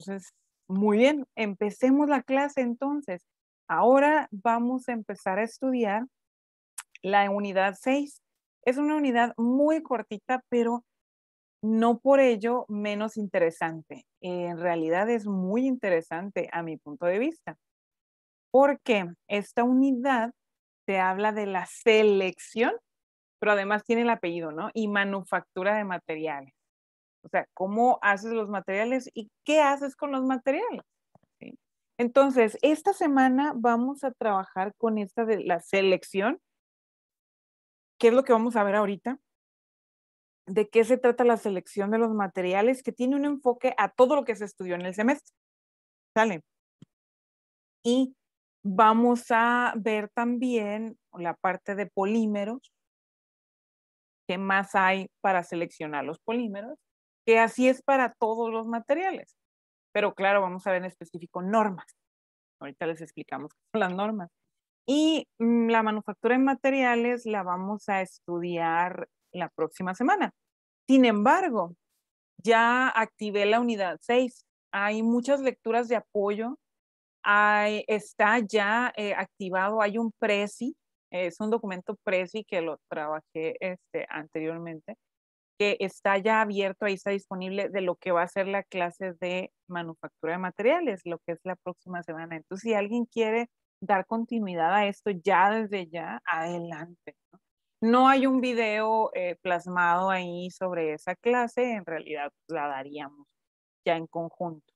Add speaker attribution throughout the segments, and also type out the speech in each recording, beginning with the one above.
Speaker 1: Entonces, muy bien, empecemos la clase entonces. Ahora vamos a empezar a estudiar la unidad 6. Es una unidad muy cortita, pero no por ello menos interesante. En realidad es muy interesante a mi punto de vista, porque esta unidad te habla de la selección, pero además tiene el apellido, ¿no? Y manufactura de materiales. O sea, cómo haces los materiales y qué haces con los materiales. Entonces, esta semana vamos a trabajar con esta de la selección. ¿Qué es lo que vamos a ver ahorita? de qué se trata la selección de los materiales, que tiene un enfoque a todo lo que se estudió en el semestre. ¿Sale? Y vamos a ver también la parte de polímeros, qué más hay para seleccionar los polímeros que así es para todos los materiales. Pero claro, vamos a ver en específico normas. Ahorita les explicamos qué son las normas. Y mm, la manufactura en materiales la vamos a estudiar la próxima semana. Sin embargo, ya activé la unidad 6. Hay muchas lecturas de apoyo. está ya eh, activado, hay un PRESI, es un documento PRESI que lo trabajé este, anteriormente que está ya abierto, ahí está disponible de lo que va a ser la clase de manufactura de materiales, lo que es la próxima semana. Entonces, si alguien quiere dar continuidad a esto ya desde ya, adelante. No, hay un video eh, plasmado ahí sobre esa clase, en realidad la daríamos ya en conjunto.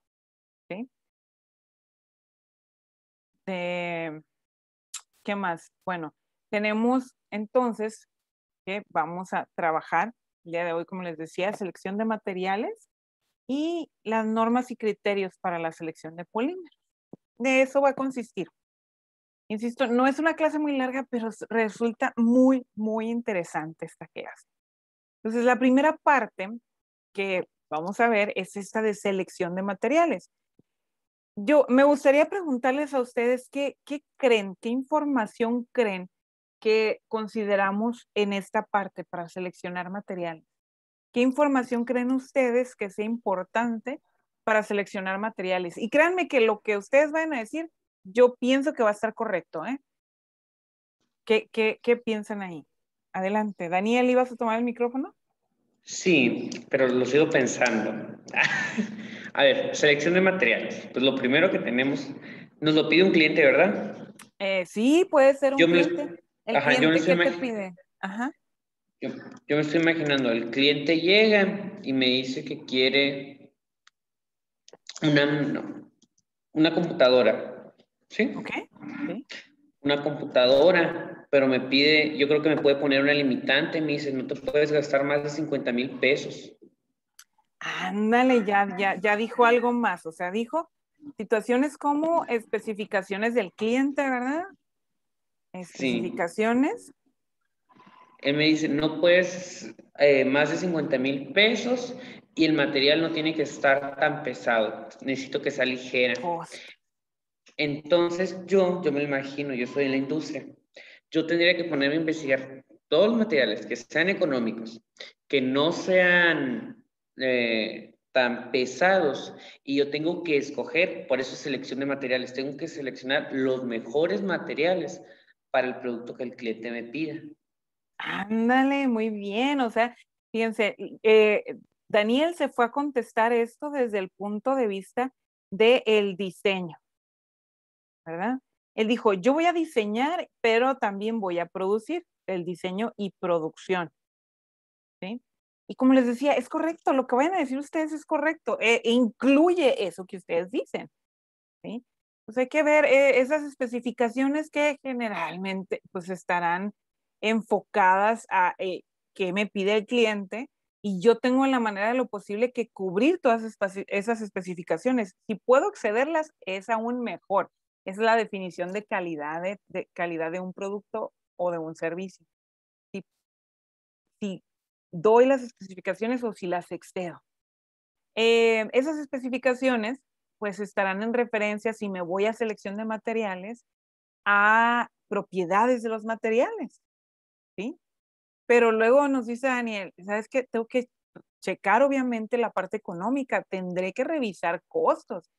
Speaker 1: Eh, ¿Qué más? Bueno, tenemos entonces que vamos a trabajar el día de hoy, como les decía, selección de materiales y las normas y criterios para la selección de polímeros. De eso va a consistir. Insisto, no es una clase muy larga, pero resulta muy, muy interesante esta clase. Entonces, la primera parte que vamos a ver es esta de selección de materiales. Yo me gustaría preguntarles a ustedes qué, qué creen, qué información creen ¿Qué consideramos en esta parte para seleccionar material? ¿Qué información creen ustedes que sea importante para seleccionar materiales? Y créanme que lo que ustedes vayan a decir, yo pienso que va a estar correcto. ¿eh? ¿Qué, piensan ahí? Adelante. Daniel, ¿ibas a tomar el micrófono?
Speaker 2: Sí, pero lo sigo pensando. a ver, selección de materiales. Pues lo primero que tenemos, nos lo pide un cliente, ¿verdad?
Speaker 1: Eh, sí, puede ser un cliente. El cliente, ¿qué te pide? Ajá.
Speaker 2: Yo, me estoy imaginando, el cliente llega y me dice que quiere una, computadora. ¿Sí? ok. Una computadora, pero me pide, yo creo que me puede poner una limitante, me dice, no te puedes gastar más de 50 mil pesos.
Speaker 1: Ándale, ya, ya dijo algo más, o sea, dijo situaciones como especificaciones del cliente, ¿verdad?
Speaker 2: especificaciones. Él me dice, no puedes eh, más de 50 mil pesos y el material no tiene que estar tan pesado, necesito que sea ligera. Oh. Entonces yo, yo me imagino, yo soy en la industria, yo tendría que ponerme a investigar todos los materiales que sean económicos, que no sean eh, tan pesados y yo tengo que escoger, por eso selección de materiales, tengo que seleccionar los mejores materiales para el producto que el cliente me pida.
Speaker 1: Ándale, muy bien. O sea, fíjense, eh, Daniel se fue a contestar esto desde el punto de vista del diseño, ¿verdad? Él dijo, yo voy a diseñar, pero también voy a producir el diseño y producción. ¿Sí? Y como les decía, es correcto, lo que vayan a decir ustedes es correcto, e, e incluye eso que ustedes dicen. ¿sí? pues hay que ver eh, esas especificaciones que generalmente pues estarán enfocadas a eh, qué me pide el cliente y yo tengo la manera de lo posible que cubrir todas esas especificaciones. Si puedo excederlas, es aún mejor. Es la definición de calidad de, calidad de un producto o de un servicio. Si, doy las especificaciones o si las excedo. Eh, esas especificaciones pues estarán en referencia, si me voy a selección de materiales, a propiedades de los materiales. ¿Sí? Pero luego nos dice Daniel, ¿sabes qué? Tengo que checar obviamente la parte económica, tendré que revisar costos,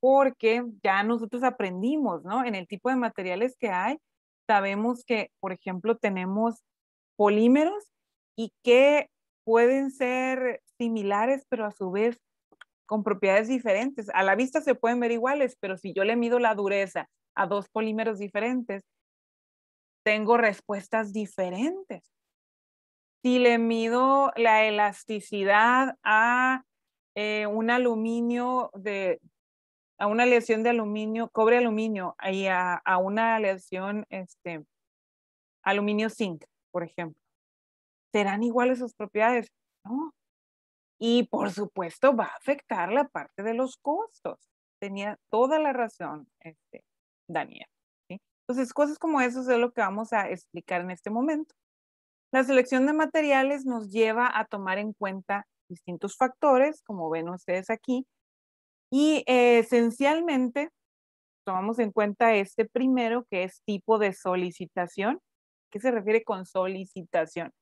Speaker 1: porque ya nosotros aprendimos, ¿no? En el tipo de materiales que hay, sabemos que, por ejemplo, tenemos polímeros y que pueden ser similares, pero a su vez con propiedades diferentes. A la vista se pueden ver iguales, pero si yo le mido la dureza a dos polímeros diferentes, tengo respuestas diferentes. Si le mido la elasticidad a eh, un aluminio de a una lesión de aluminio, cobre aluminio y a, una aleación, este, aluminio zinc, por ejemplo. ¿Serán iguales sus propiedades? No, y por supuesto va a afectar la parte de los costos. Tenía toda la razón, este, Daniel. ¿sí? Entonces, cosas como eso es lo que vamos a explicar en este momento. La selección de materiales nos lleva a tomar en cuenta distintos factores, como ven ustedes aquí, y eh, esencialmente tomamos en cuenta este primero, que es tipo de solicitación. ¿Qué se refiere con solicitación?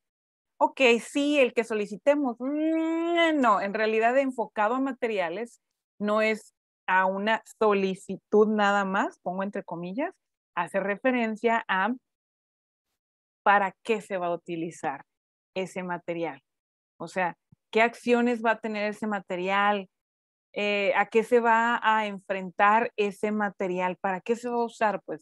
Speaker 1: ok, sí, el que solicitemos, mm, no, en realidad enfocado a materiales no es a una solicitud nada más, pongo entre comillas, hace referencia a para qué se va a utilizar ese material. O sea, qué acciones va a tener ese material, eh, a qué se va a enfrentar ese material, para qué se va a usar, pues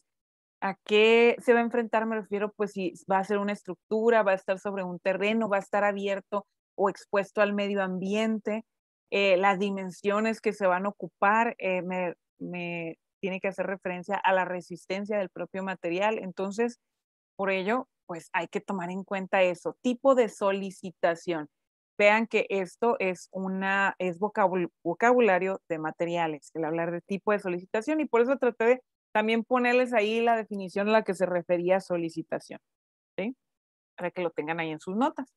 Speaker 1: ¿A qué se va a enfrentar? Me refiero, pues si va a ser una estructura, va a estar sobre un terreno, va a estar abierto o expuesto al medio ambiente, eh, las dimensiones que se van a ocupar, eh, me, me, tiene que hacer referencia a la resistencia del propio material. Entonces, por ello, pues hay que tomar en cuenta eso. Tipo de solicitación. Vean que esto es, una, es vocabulario de materiales, el hablar de tipo de solicitación y por eso traté de también ponerles ahí la definición a la que se refería solicitación, Para que lo tengan ahí en sus notas.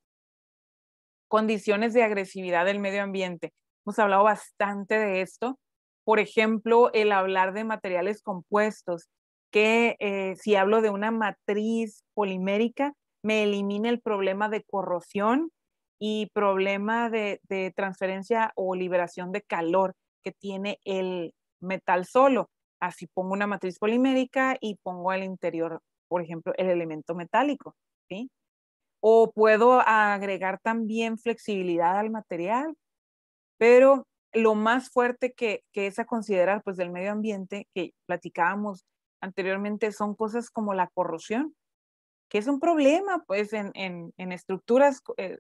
Speaker 1: Condiciones de agresividad del medio ambiente. Hemos hablado bastante de esto. Por ejemplo, el hablar de materiales compuestos, que eh, si hablo de una matriz polimérica, me elimina el problema de corrosión y problema de transferencia o liberación de calor que tiene el metal solo Así pongo una matriz polimérica y pongo al interior, por ejemplo, el elemento metálico. ¿sí? O puedo agregar también flexibilidad al material, pero lo más fuerte que, que es a considerar pues del medio ambiente que platicábamos anteriormente son cosas como la corrosión, que es un problema pues en, estructuras eh,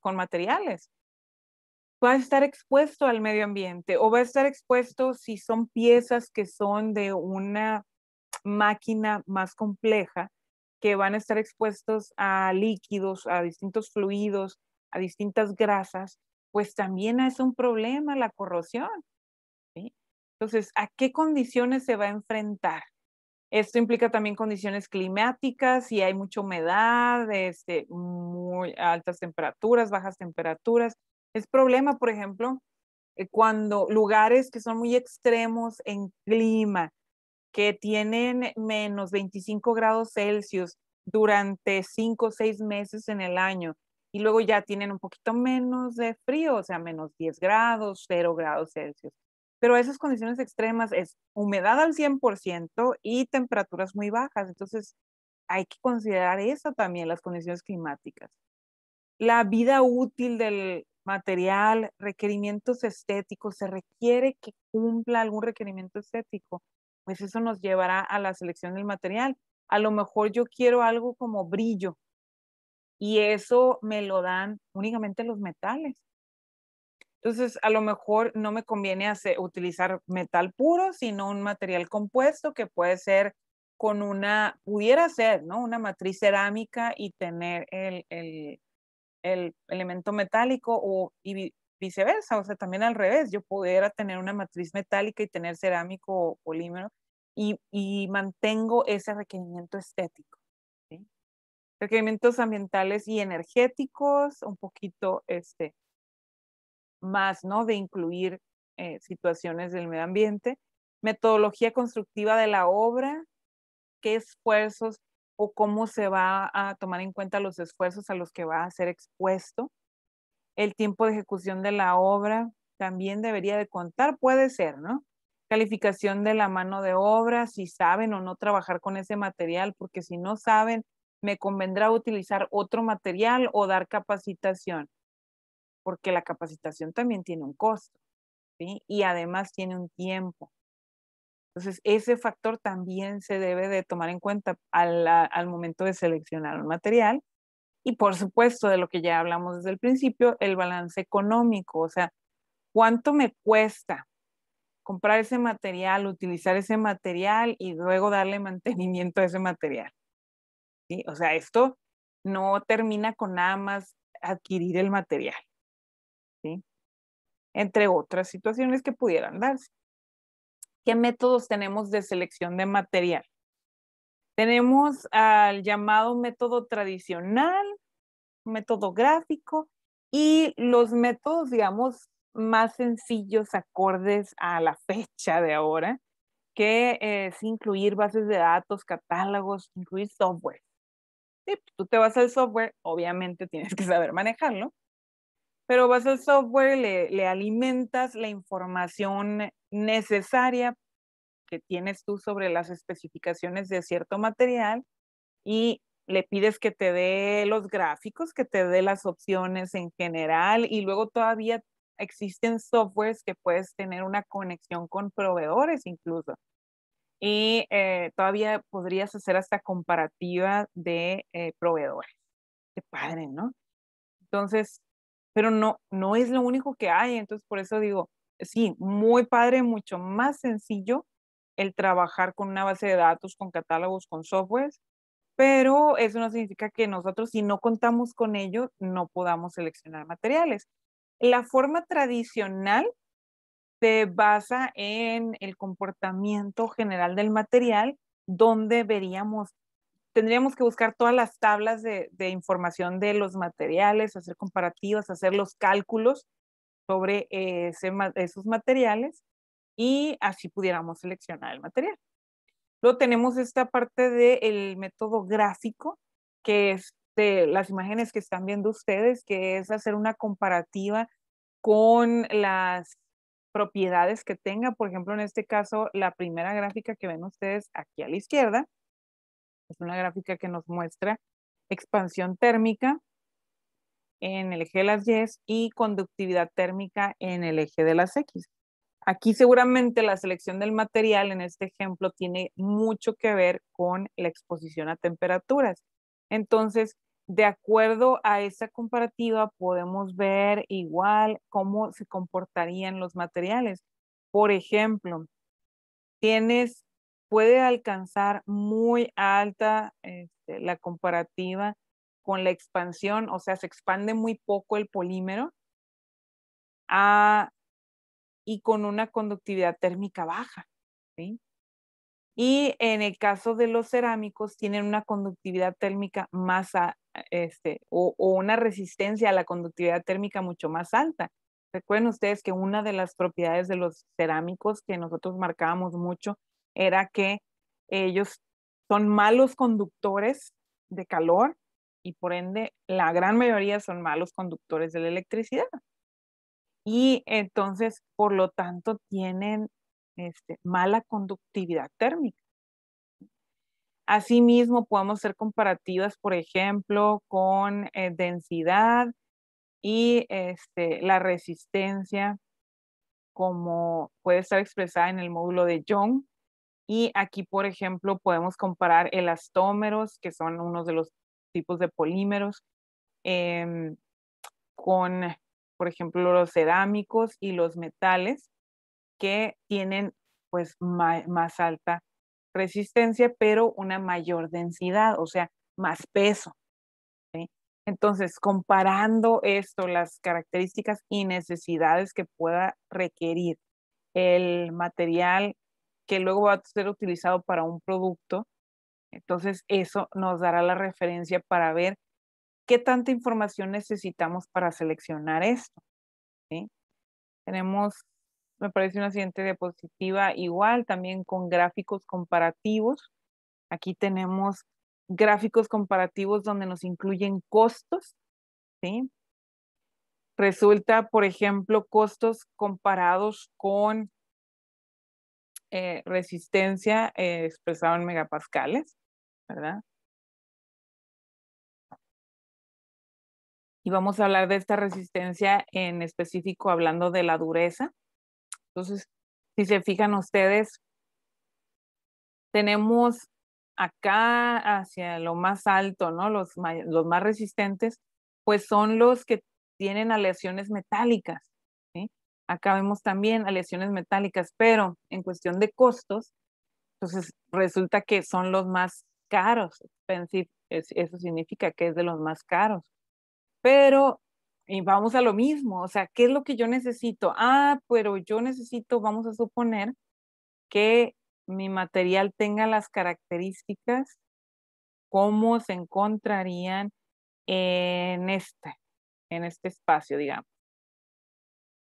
Speaker 1: con materiales va a estar expuesto al medio ambiente o va a estar expuesto si son piezas que son de una máquina más compleja, que van a estar expuestos a líquidos, a distintos fluidos, a distintas grasas, pues también es un problema la corrosión. Entonces, ¿a qué condiciones se va a enfrentar? Esto implica también condiciones climáticas, si hay mucha humedad, este, muy altas temperaturas, bajas temperaturas, es problema, por ejemplo, eh, cuando lugares que son muy extremos en clima, que tienen menos 25 grados Celsius durante 5 o 6 meses en el año y luego ya tienen un poquito menos de frío, o sea, menos 10 grados, 0 grados Celsius. Pero esas condiciones extremas es humedad al 100% y temperaturas muy bajas. Entonces, hay que considerar eso también, las condiciones climáticas. La vida útil del, material, requerimientos estéticos, se requiere que cumpla algún requerimiento estético, pues eso nos llevará a la selección del material. A lo mejor yo quiero algo como brillo y eso me lo dan únicamente los metales. Entonces, a lo mejor no me conviene hacer, utilizar metal puro, sino un material compuesto que puede ser con una, pudiera ser, ¿no? Una matriz cerámica y tener el, el el elemento metálico o, y viceversa, o sea, también al revés, yo pudiera tener una matriz metálica y tener cerámico o polímero y, mantengo ese requerimiento estético. Requerimientos ambientales y energéticos, un poquito este, más, ¿no? De incluir eh, situaciones del medio ambiente. Metodología constructiva de la obra, qué esfuerzos o cómo se va a tomar en cuenta los esfuerzos a los que va a ser expuesto. El tiempo de ejecución de la obra también debería de contar, puede ser, ¿no? Calificación de la mano de obra, si saben o no trabajar con ese material, porque si no saben, me convendrá utilizar otro material o dar capacitación, porque la capacitación también tiene un costo, ¿sí? Y además tiene un tiempo. Entonces, ese factor también se debe de tomar en cuenta al, momento de seleccionar un material. Y por supuesto, de lo que ya hablamos desde el principio, el balance económico, o sea, ¿cuánto me cuesta comprar ese material, utilizar ese material y luego darle mantenimiento a ese material? O sea, esto no termina con nada más adquirir el material, entre otras situaciones que pudieran darse. ¿Qué métodos tenemos de selección de material? Tenemos al llamado método tradicional, método gráfico y los métodos, digamos, más sencillos acordes a la fecha de ahora, que es incluir bases de datos, catálogos, incluir software. Sí, tú te vas al software, obviamente tienes que saber manejarlo, pero vas pues, al software, le, alimentas la información necesaria que tienes tú sobre las especificaciones de cierto material y le pides que te dé los gráficos, que te dé las opciones en general y luego todavía existen softwares que puedes tener una conexión con proveedores incluso. Y eh, todavía podrías hacer hasta comparativa de eh, proveedores. Qué padre, ¿no? Entonces, pero no, no es lo único que hay. Entonces, por eso digo, sí, muy padre, mucho más sencillo el trabajar con una base de datos, con catálogos, con softwares, pero eso no significa que nosotros, si no contamos con ello, no podamos seleccionar materiales. La forma tradicional se basa en el comportamiento general del material, donde veríamos tendríamos que buscar todas las tablas de, información de los materiales, hacer comparativas, hacer los cálculos sobre esos materiales y así pudiéramos seleccionar el material. Luego tenemos esta parte del método gráfico, que es de las imágenes que están viendo ustedes, que es hacer una comparativa con las propiedades que tenga. Por ejemplo, en este caso, la primera gráfica que ven ustedes aquí a la izquierda, es pues, una gráfica que nos muestra expansión térmica en el eje de las Y y conductividad térmica en el eje de las X. Aquí seguramente la selección del material en este ejemplo tiene mucho que ver con la exposición a temperaturas. Entonces, de acuerdo a esa comparativa, podemos ver igual cómo se comportarían los materiales. Por ejemplo, tienes puede alcanzar muy alta este, la comparativa con la expansión, o sea, se expande muy poco el polímero ah, y con una conductividad térmica baja. Y en el caso de los cerámicos, tienen una conductividad térmica más, este, o, una resistencia a la conductividad térmica mucho más alta. Recuerden ustedes que una de las propiedades de los cerámicos que nosotros marcábamos mucho era que ellos son malos conductores de calor y por ende la gran mayoría son malos conductores de la electricidad. Y entonces, por lo tanto, tienen este, mala conductividad térmica. Asimismo, podemos hacer comparativas, por ejemplo, con eh, densidad y este, la resistencia, como puede estar expresada en el módulo de Young, y aquí, por ejemplo, podemos comparar elastómeros, que son uno de los tipos de polímeros, em, con, por ejemplo, los cerámicos y los metales, que tienen pues más alta resistencia, pero una mayor densidad, o sea, más peso. Entonces, comparando esto, las características y necesidades que pueda requerir el material que luego va a ser utilizado para un producto. Entonces, eso nos dará la referencia para ver qué tanta información necesitamos para seleccionar esto. ¿sí? Tenemos, me parece una siguiente diapositiva igual, también con gráficos comparativos. Aquí tenemos gráficos comparativos donde nos incluyen costos. ¿sí? Resulta, por ejemplo, costos comparados con eh, resistencia eh, expresada en megapascales, ¿verdad? Y vamos a hablar de esta resistencia en específico hablando de la dureza. Entonces, si se fijan ustedes, tenemos acá hacia lo más alto, ¿no? Los, los más resistentes, pues son los que tienen aleaciones metálicas. Acá vemos también aleaciones metálicas, pero en cuestión de costos, entonces resulta que son los más caros. Expensive, eso significa que es de los más caros. Pero vamos a lo mismo, o sea, ¿qué es lo que yo necesito? Ah, pero yo necesito, vamos a suponer, que mi material tenga las características como se encontrarían en este, en este espacio, digamos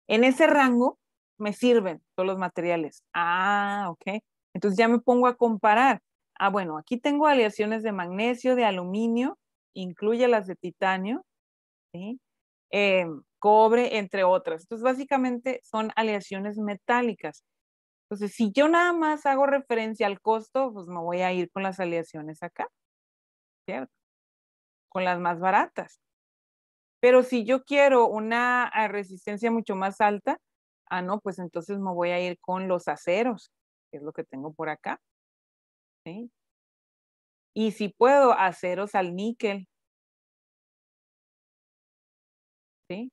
Speaker 1: en ese rango me sirven todos los materiales. Ah, ok. Entonces ya me pongo a comparar. Ah, bueno, aquí tengo aleaciones de magnesio, de aluminio, incluye las de titanio, em, cobre, entre otras. Entonces, básicamente son aleaciones metálicas. Entonces, si yo nada más hago referencia al costo, pues me voy a ir con las aleaciones acá, ¿cierto? Con las más baratas. Pero si yo quiero una ah, resistencia mucho más alta, ah, no, pues entonces me voy a ir con los aceros, que es lo que tengo por acá. ¿Sí? Y si puedo, aceros al níquel. ¿Sí?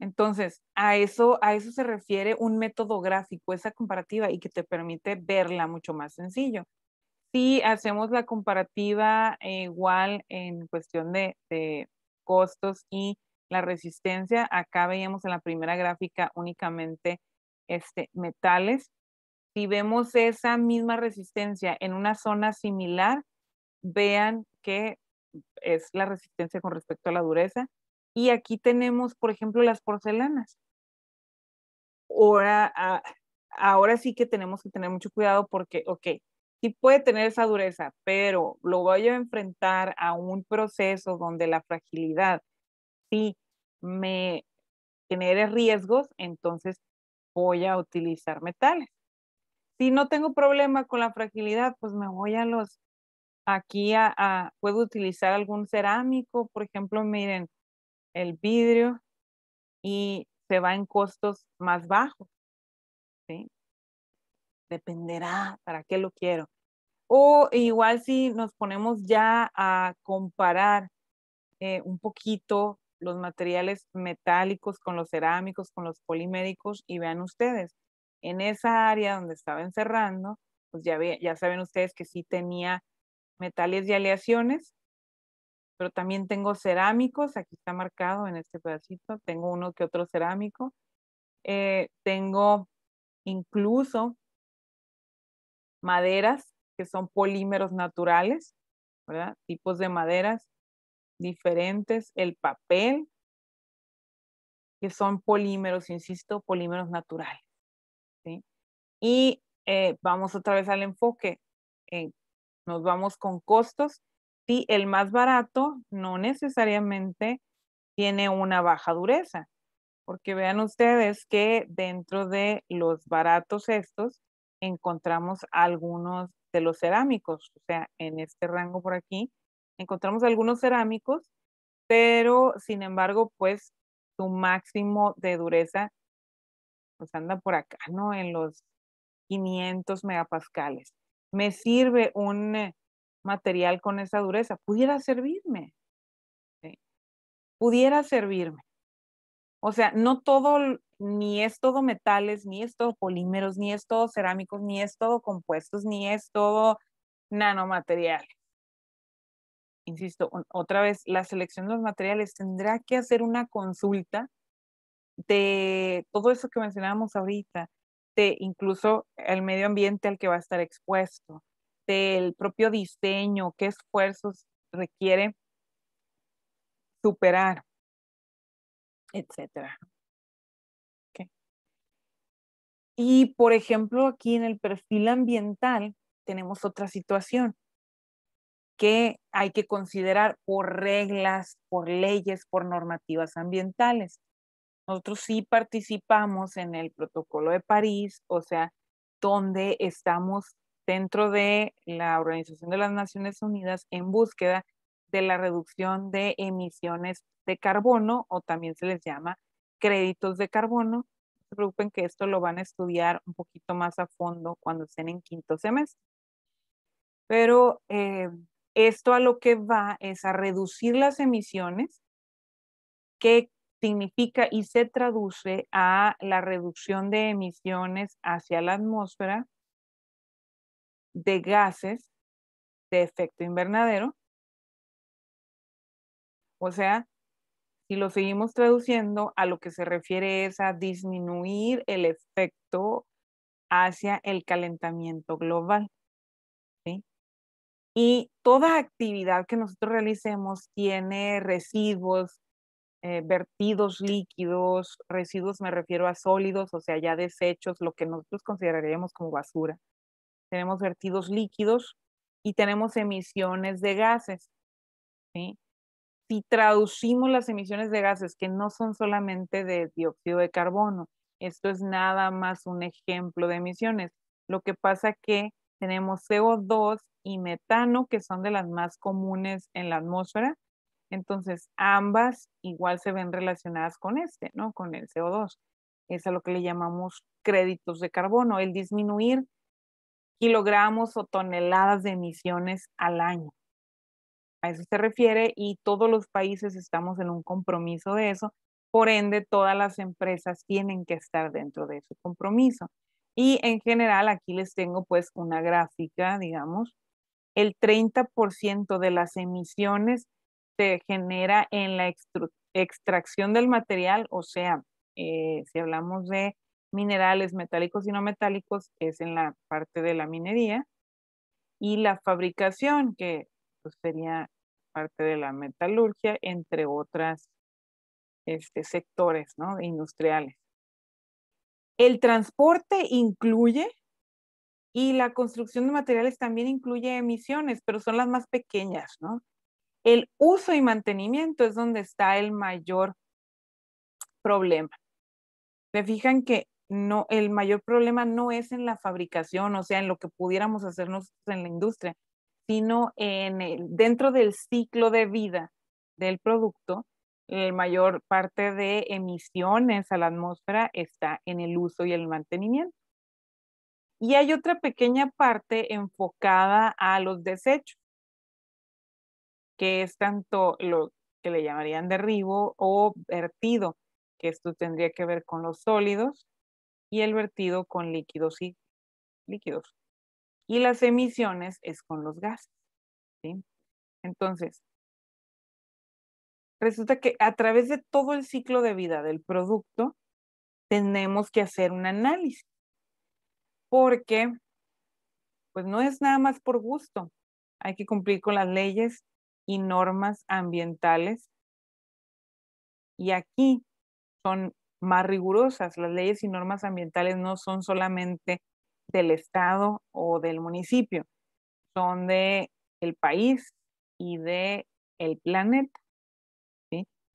Speaker 1: Entonces, a eso, a eso se refiere un método gráfico, esa comparativa, y que te permite verla mucho más sencillo. Si hacemos la comparativa eh, igual en cuestión de, costos y la resistencia. Acá veíamos en la primera gráfica únicamente este, metales. Si vemos esa misma resistencia en una zona similar, vean que es la resistencia con respecto a la dureza. Y aquí tenemos, por ejemplo, las porcelanas. Ahora, ah, ahora sí que tenemos que tener mucho cuidado porque, ok, puede tener esa dureza, pero lo voy a enfrentar a un proceso donde la fragilidad si me genere riesgos, entonces voy a utilizar metales. Si no tengo problema con la fragilidad, pues me voy a los, aquí a, a puedo utilizar algún cerámico, por ejemplo, miren, el vidrio y se va en costos más bajos. ¿sí? Dependerá para qué lo quiero. O igual si nos ponemos ya a comparar eh, un poquito los materiales metálicos con los cerámicos, con los poliméricos, y vean ustedes, en esa área donde estaba encerrando, pues ya, ya saben ustedes que sí tenía metales y aleaciones, pero también tengo cerámicos, aquí está marcado en este pedacito, tengo uno que otro cerámico, eh, tengo incluso maderas, que son polímeros naturales, ¿verdad? Tipos de maderas diferentes, el papel, que son polímeros, insisto, polímeros naturales. ¿sí? Y eh, vamos otra vez al enfoque. Eh, nos vamos con costos. Si el más barato no necesariamente tiene una baja dureza, porque vean ustedes que dentro de los baratos estos encontramos algunos de los cerámicos. O sea, en este rango por aquí encontramos algunos cerámicos, pero sin embargo, pues su máximo de dureza pues anda por acá, ¿no? En los 500 megapascales. Me sirve un eh, material con esa dureza. Pudiera servirme. Pudiera servirme. O sea, no todo ni es todo metales, ni es todo polímeros, ni es todo cerámicos, ni es todo compuestos, ni es todo nanomateriales. Insisto, otra vez, la selección de los materiales tendrá que hacer una consulta de todo eso que mencionábamos ahorita, de incluso el medio ambiente al que va a estar expuesto, del propio diseño, qué esfuerzos requiere superar, etcétera. Y, por ejemplo, aquí en el perfil ambiental tenemos otra situación que hay que considerar por reglas, por leyes, por normativas ambientales. Nosotros sí participamos en el protocolo de París, o sea, donde estamos dentro de la Organización de las Naciones Unidas en búsqueda de la reducción de emisiones de carbono, o también se les llama créditos de carbono, se preocupen que esto lo van a estudiar un poquito más a fondo cuando estén en quinto semestre. Pero eh, esto a lo que va es a reducir las emisiones, que significa y se traduce a la reducción de emisiones hacia la atmósfera de gases de efecto invernadero. O sea, si lo seguimos traduciendo, a lo que se refiere es a disminuir el efecto hacia el calentamiento global. ¿sí? Y toda actividad que nosotros realicemos tiene residuos, eh, vertidos líquidos, residuos me refiero a sólidos, o sea, ya desechos, lo que nosotros consideraríamos como basura. Tenemos vertidos líquidos y tenemos emisiones de gases. ¿sí? si traducimos las emisiones de gases que no son solamente de dióxido de carbono, esto es nada más un ejemplo de emisiones. Lo que pasa que tenemos CO2 y metano, que son de las más comunes en la atmósfera. Entonces, ambas igual se ven relacionadas con este, ¿no? Con el CO2. Es a lo que le llamamos créditos de carbono, el disminuir kilogramos o toneladas de emisiones al año a eso se refiere y todos los países estamos en un compromiso de eso. Por ende, todas las empresas tienen que estar dentro de ese compromiso. Y en general, aquí les tengo pues una gráfica, digamos, el 30% de las emisiones se genera en la extracción del material, o sea, eh, si hablamos de minerales metálicos y no metálicos, es en la parte de la minería, y la fabricación, que sería pues, parte de la metalurgia, entre otros este, sectores ¿no? industriales. El transporte incluye y la construcción de materiales también incluye emisiones, pero son las más pequeñas, El uso y mantenimiento es donde está el mayor problema. Se fijan que no, el mayor problema no es en la fabricación, o sea, en lo que pudiéramos hacernos en la industria, sino en dentro del ciclo de vida del producto, la mayor parte de emisiones a la atmósfera está en el uso y el mantenimiento. Y hay otra pequeña parte enfocada a los desechos, que es tanto lo que le llamarían derribo o vertido, que esto tendría que ver con los sólidos, y el vertido con líquidos y líquidos y las emisiones es con los gases. Entonces, resulta que a través de todo el ciclo de vida del producto, tenemos que hacer un análisis, porque pues no es nada más por gusto, hay que cumplir con las leyes y normas ambientales. Y aquí son más rigurosas, las leyes y normas ambientales no son solamente del estado o del municipio, son de el país y de el planeta.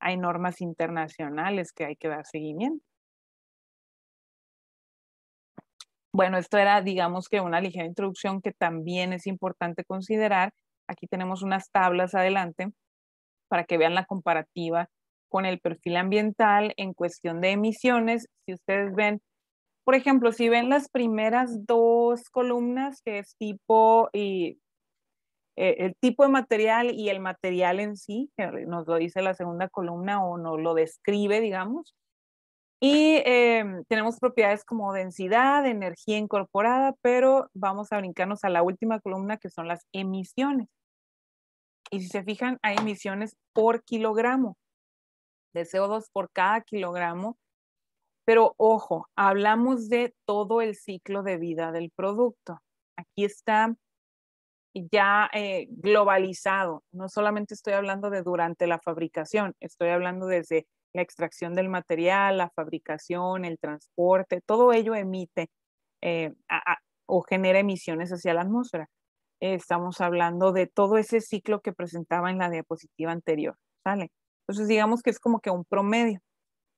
Speaker 1: Hay normas internacionales que hay que dar seguimiento. Bueno, esto era, digamos que una ligera introducción que también es importante considerar. Aquí tenemos unas tablas adelante para que vean la comparativa con el perfil ambiental en cuestión de emisiones. Si ustedes ven, por ejemplo, si ven las primeras dos columnas, que es tipo y eh, el tipo de material y el material en sí, que nos lo dice la segunda columna o nos lo describe, digamos. Y em, tenemos propiedades como densidad, energía incorporada, pero vamos a brincarnos a la última columna que son las emisiones. Y si se fijan, hay emisiones por kilogramo de CO2 por cada kilogramo pero ojo, hablamos de todo el ciclo de vida del producto. Aquí está ya eh, globalizado. No solamente estoy hablando de durante la fabricación, estoy hablando desde la extracción del material, la fabricación, el transporte, todo ello emite eh, o genera emisiones hacia la atmósfera. estamos hablando de todo ese ciclo que presentaba en la diapositiva anterior, ¿sale? Entonces digamos que es como que un promedio.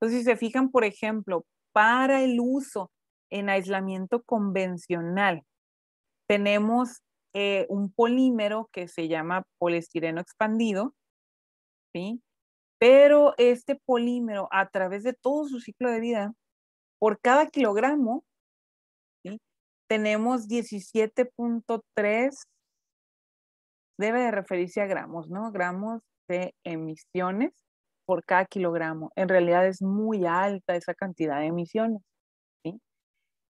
Speaker 1: Entonces, si se fijan, por ejemplo, para el uso en aislamiento convencional, tenemos eh, un polímero que se llama poliestireno expandido, ¿sí? Pero este polímero, a través de todo su ciclo de vida, por cada kilogramo, ¿sí? tenemos 17.3, debe de referirse a gramos, ¿no? Gramos de emisiones por cada kilogramo. En realidad es muy alta esa cantidad de emisiones. ¿sí?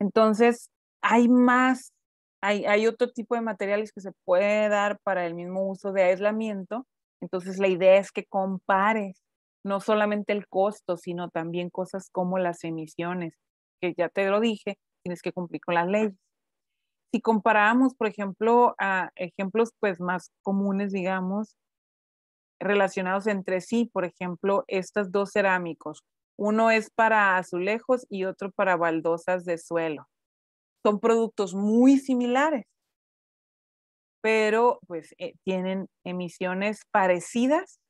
Speaker 1: Entonces, hay más, hay, otro tipo de materiales que se puede dar para el mismo uso de aislamiento. Entonces, la idea es que compares no solamente el costo, sino también cosas como las emisiones, que ya te lo dije, tienes que cumplir con las leyes. Si comparamos, por ejemplo, a ejemplos pues más comunes, digamos, relacionados entre sí, por ejemplo, estos dos cerámicos. Uno es para azulejos y otro para baldosas de suelo. Son productos muy similares, pero pues eh, tienen emisiones parecidas,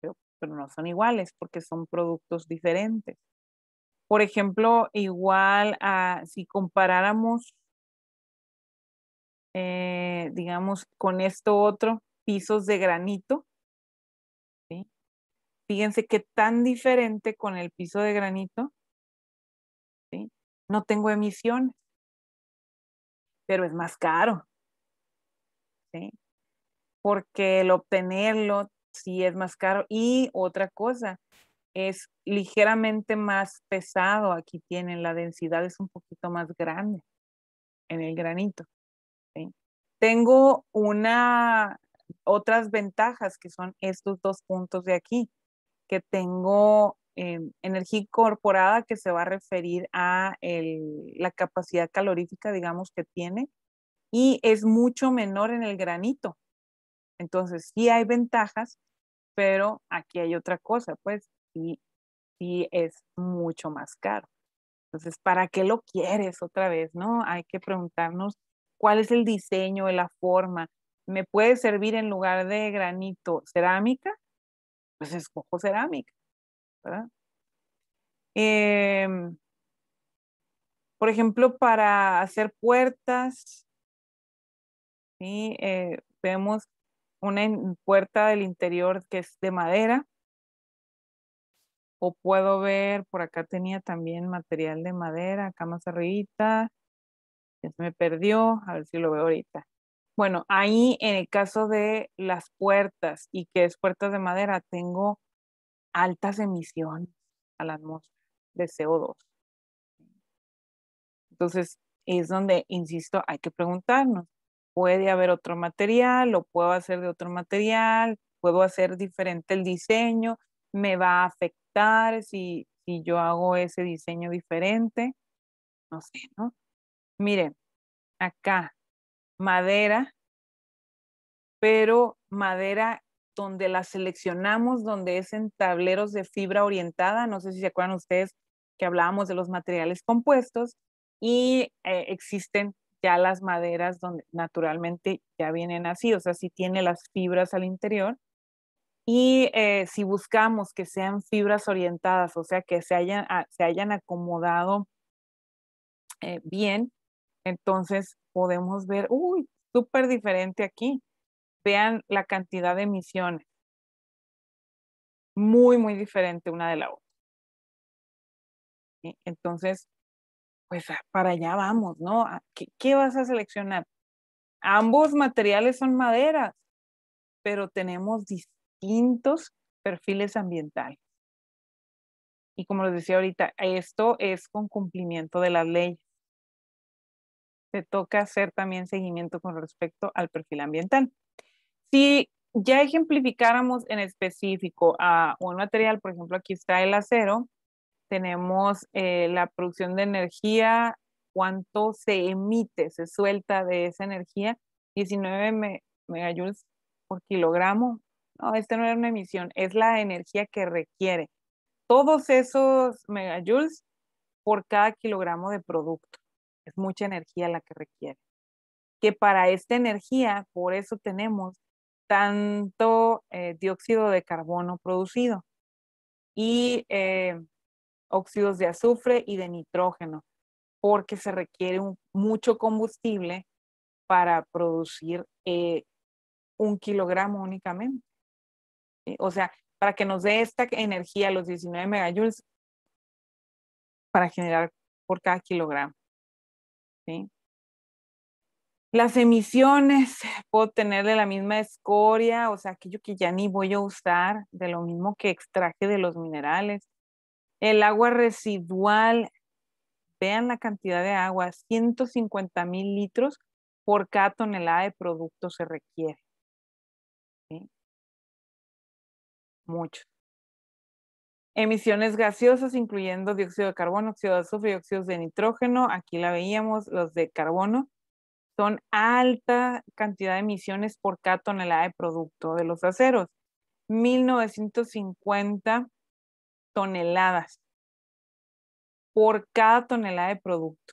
Speaker 1: pero, no son iguales porque son productos diferentes. Por ejemplo, igual a ah, si comparáramos, eh, digamos, con esto otro, pisos de granito, Fíjense qué tan diferente con el piso de granito. No tengo emisiones, pero es más caro. Porque el obtenerlo sí es más caro. Y otra cosa, es ligeramente más pesado. Aquí tienen la densidad es un poquito más grande en el granito. Tengo una otras ventajas que son estos dos puntos de aquí que tengo energía incorporada que se va a referir a la capacidad calorífica, digamos, que tiene y es mucho menor en el granito. Entonces, sí hay ventajas, pero aquí hay otra cosa, pues, y, es mucho más caro. Entonces, ¿para qué lo quieres otra vez? ¿No? Hay que preguntarnos cuál es el diseño, la forma. ¿Me puede servir en lugar de granito cerámica? pues escojo cerámica, ¿verdad? Em, por ejemplo, para hacer puertas, eh, vemos una puerta del interior que es de madera. O puedo ver, por acá tenía también material de madera, acá más arribita. Ya se me perdió, a ver si lo veo ahorita. Bueno, ahí en el caso de las puertas y que es puertas de madera, tengo altas emisiones a la atmósfera de CO2. Entonces, es donde, insisto, hay que preguntarnos, ¿puede haber otro material? ¿Lo puedo hacer de otro material? ¿Puedo hacer diferente el diseño? ¿Me va a afectar si, si yo hago ese diseño diferente? No sé, ¿no? Miren, acá madera, pero madera donde la seleccionamos, donde es en tableros de fibra orientada. No sé si se acuerdan ustedes que hablábamos de los materiales compuestos y eh, existen ya las maderas donde naturalmente ya vienen así, o sea, si tiene las fibras al interior. Y eh, si buscamos que sean fibras orientadas, o sea, que se hayan, ah, se hayan acomodado eh, bien, entonces podemos ver, uy, súper diferente aquí. Vean la cantidad de emisiones. Muy, muy diferente una de la otra. Entonces, pues ah, para allá vamos, ¿no? Ah, ¿Qué, vas a seleccionar? Ambos materiales son maderas, pero tenemos distintos perfiles ambientales. Y como les decía ahorita, esto es con cumplimiento de las leyes. Se toca hacer también seguimiento con respecto al perfil ambiental. Si ya ejemplificáramos en específico a un material, por ejemplo, aquí está el acero, tenemos eh, la producción de energía, cuánto se emite, se suelta de esa energía, 19 megajoules por kilogramo. No, esta no era una emisión, es la energía que requiere. Todos esos megajoules por cada kilogramo de producto es mucha energía la que requiere. Que para esta energía, por eso tenemos tanto eh, dióxido de carbono producido y eh, óxidos de azufre y de nitrógeno, porque se requiere mucho combustible para producir eh, un kilogramo únicamente. o sea, para que nos dé esta energía, los 19 megajoules, para generar por cada kilogramo. ¿sí? Las emisiones, puedo tener de la misma escoria, o sea, aquello que ya ni voy a usar, de lo mismo que extraje de los minerales. El agua residual, vean la cantidad de agua, 150 mil litros por cada tonelada de producto se requiere. Mucho. Emisiones gaseosas, incluyendo dióxido de carbono, óxido de azufre y óxidos de nitrógeno. Aquí la veíamos, los de carbono. Son alta cantidad de emisiones por cada tonelada de producto de los aceros. 1950 toneladas por cada tonelada de producto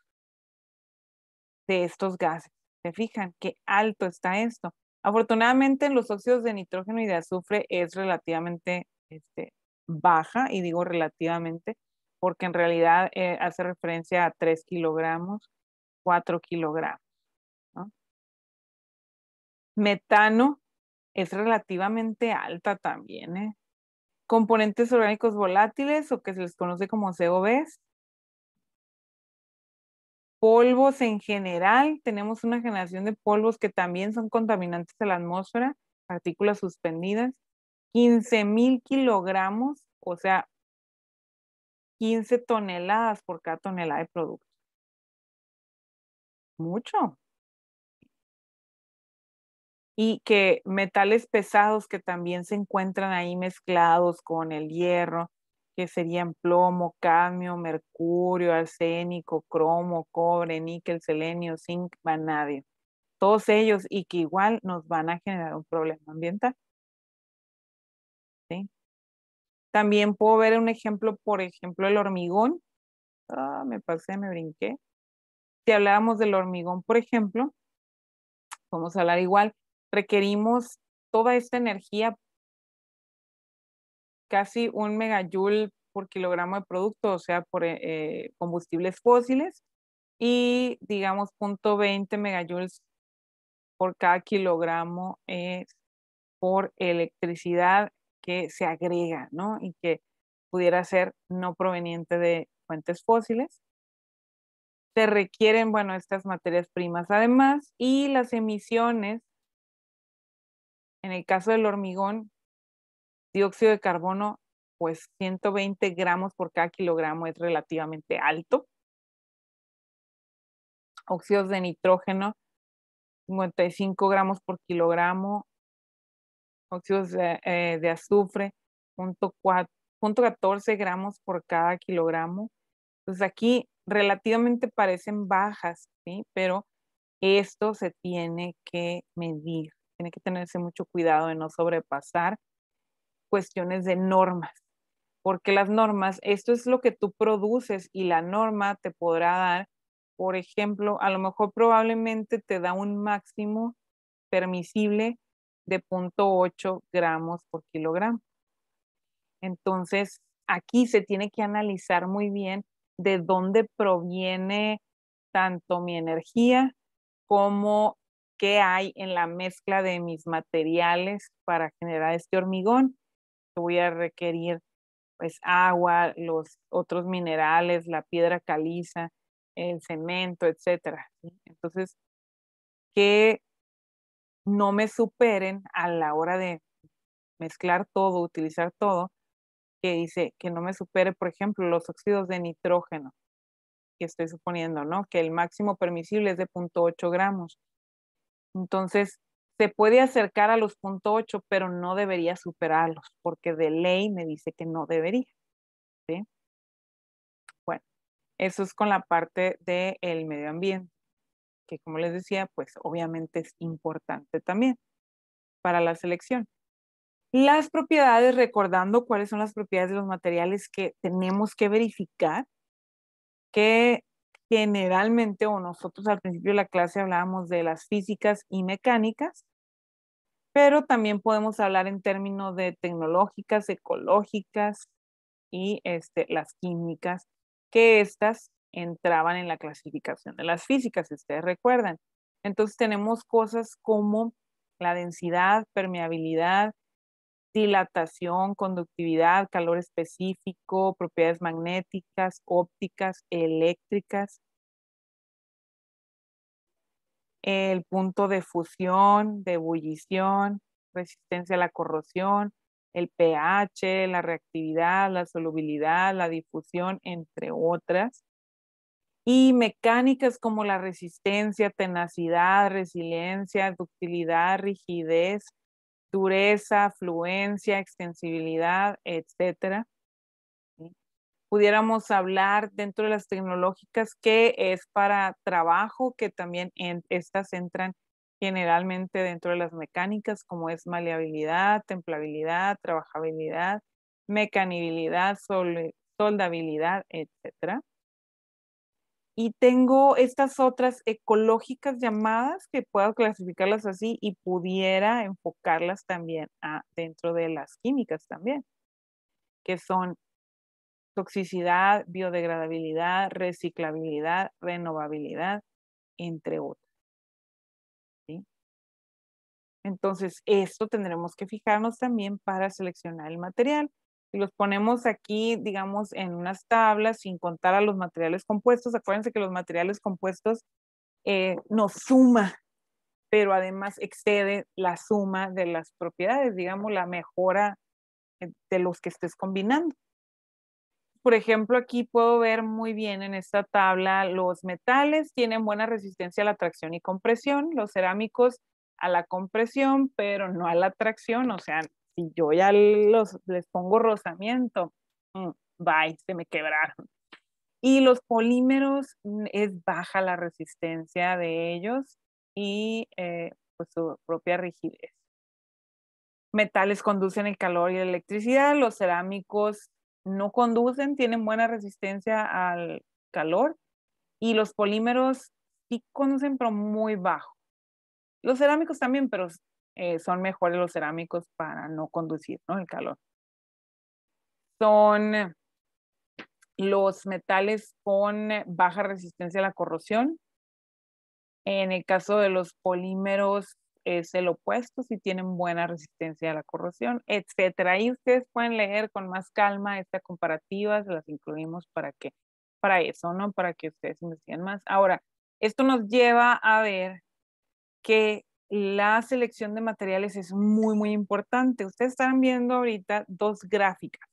Speaker 1: de estos gases. ¿Se fijan qué alto está esto? Afortunadamente, en los óxidos de nitrógeno y de azufre es relativamente este, baja, y digo relativamente, porque en realidad eh, hace referencia a 3 kilogramos, 4 kilogramos. Metano es relativamente alta también. ¿eh? Componentes orgánicos volátiles o que se les conoce como COVs. Polvos en general, tenemos una generación de polvos que también son contaminantes de la atmósfera, partículas suspendidas 15 mil kilogramos, o sea, 15 toneladas por cada tonelada de producto. Mucho. Y que metales pesados que también se encuentran ahí mezclados con el hierro, que serían plomo, cadmio, mercurio, arsénico, cromo, cobre, níquel, selenio, zinc, vanadio. Todos ellos y que igual nos van a generar un problema ambiental. También puedo ver un ejemplo, por ejemplo, el hormigón. Ah, me pasé, me brinqué. Si hablábamos del hormigón, por ejemplo, vamos a hablar igual, requerimos toda esta energía, casi un megajoule por kilogramo de producto, o sea, por eh, combustibles fósiles, y digamos 0.20 megajoules por cada kilogramo es eh, por electricidad que se agrega, ¿no? Y que pudiera ser no proveniente de fuentes fósiles. Se requieren, bueno, estas materias primas además y las emisiones, en el caso del hormigón, dióxido de carbono, pues 120 gramos por cada kilogramo es relativamente alto. Óxidos de nitrógeno, 55 gramos por kilogramo óxidos eh, de, azufre, punto, 14 gramos por cada kilogramo. Entonces pues, aquí relativamente parecen bajas, pero esto se tiene que medir, tiene que tenerse mucho cuidado de no sobrepasar cuestiones de normas, porque las normas, esto es lo que tú produces y la norma te podrá dar, por ejemplo, a lo mejor probablemente te da un máximo permisible de 0.8 gramos por kilogramo. Entonces, aquí se tiene que analizar muy bien de dónde proviene tanto mi energía como qué hay en la mezcla de mis materiales para generar este hormigón. Voy a requerir pues agua, los otros minerales, la piedra caliza, el cemento, etcétera. Entonces, ¿qué no me superen a la hora de mezclar todo, utilizar todo, que dice que no me supere, por ejemplo, los óxidos de nitrógeno, que estoy suponiendo, ¿no? Que el máximo permisible es de 0.8 gramos. Entonces, se puede acercar a los 0.8, pero no debería superarlos, porque de ley me dice que no debería. ¿sí? Bueno, eso es con la parte del medio ambiente que como les decía, pues obviamente es importante también para la selección. Las propiedades, recordando cuáles son las propiedades de los materiales que tenemos que verificar, que generalmente o nosotros al principio de la clase hablábamos de las físicas y mecánicas, pero también podemos hablar en términos de tecnológicas, ecológicas y este, las químicas, que estas entraban en la clasificación de las físicas, si ustedes recuerdan. Entonces tenemos cosas como la densidad, permeabilidad, dilatación, conductividad, calor específico, propiedades magnéticas, ópticas, eléctricas, el punto de fusión, de ebullición, resistencia a la corrosión, el pH, la reactividad, la solubilidad, la difusión, entre otras y mecánicas como la resistencia, tenacidad, resiliencia, ductilidad, rigidez, dureza, fluencia, extensibilidad, etcétera. Pudiéramos hablar dentro de las tecnológicas que es para trabajo, que también estas entran generalmente dentro de las mecánicas, como es maleabilidad, templabilidad, trabajabilidad, mecanibilidad, soldabilidad, etcétera y tengo estas otras ecológicas llamadas que puedo clasificarlas así y pudiera enfocarlas también dentro de las químicas también, que son toxicidad, biodegradabilidad, reciclabilidad, renovabilidad, entre otras. Entonces, esto tendremos que fijarnos también para seleccionar el material. Si los ponemos aquí, digamos, en unas tablas sin contar a los materiales compuestos, acuérdense que los materiales compuestos eh, nos suma, pero además excede la suma de las propiedades, digamos, la mejora eh, de los que estés combinando. Por ejemplo, aquí puedo ver muy bien en esta tabla los metales tienen buena resistencia a la tracción y compresión, los cerámicos a la compresión, pero no a la tracción, o sea, si yo ya los, les pongo rozamiento, mm, bye, se me quebraron. Y los polímeros mm, es baja la resistencia de ellos y eh, pues su propia rigidez. Metales conducen el calor y la electricidad, los cerámicos no conducen, tienen buena resistencia al calor y los polímeros sí conducen pero muy bajo. Los cerámicos también, pero eh, son mejores los cerámicos para no conducir el calor. Son los metales con baja resistencia a la corrosión. En el caso de los polímeros es el opuesto, si tienen buena resistencia a la corrosión, etcétera. Y ustedes pueden leer con más calma esta comparativa, se las incluimos para que, para eso, ¿no? Para que ustedes investiguen más. Ahora, esto nos lleva a ver que la selección de materiales es muy, muy importante. Ustedes están viendo ahorita dos gráficas.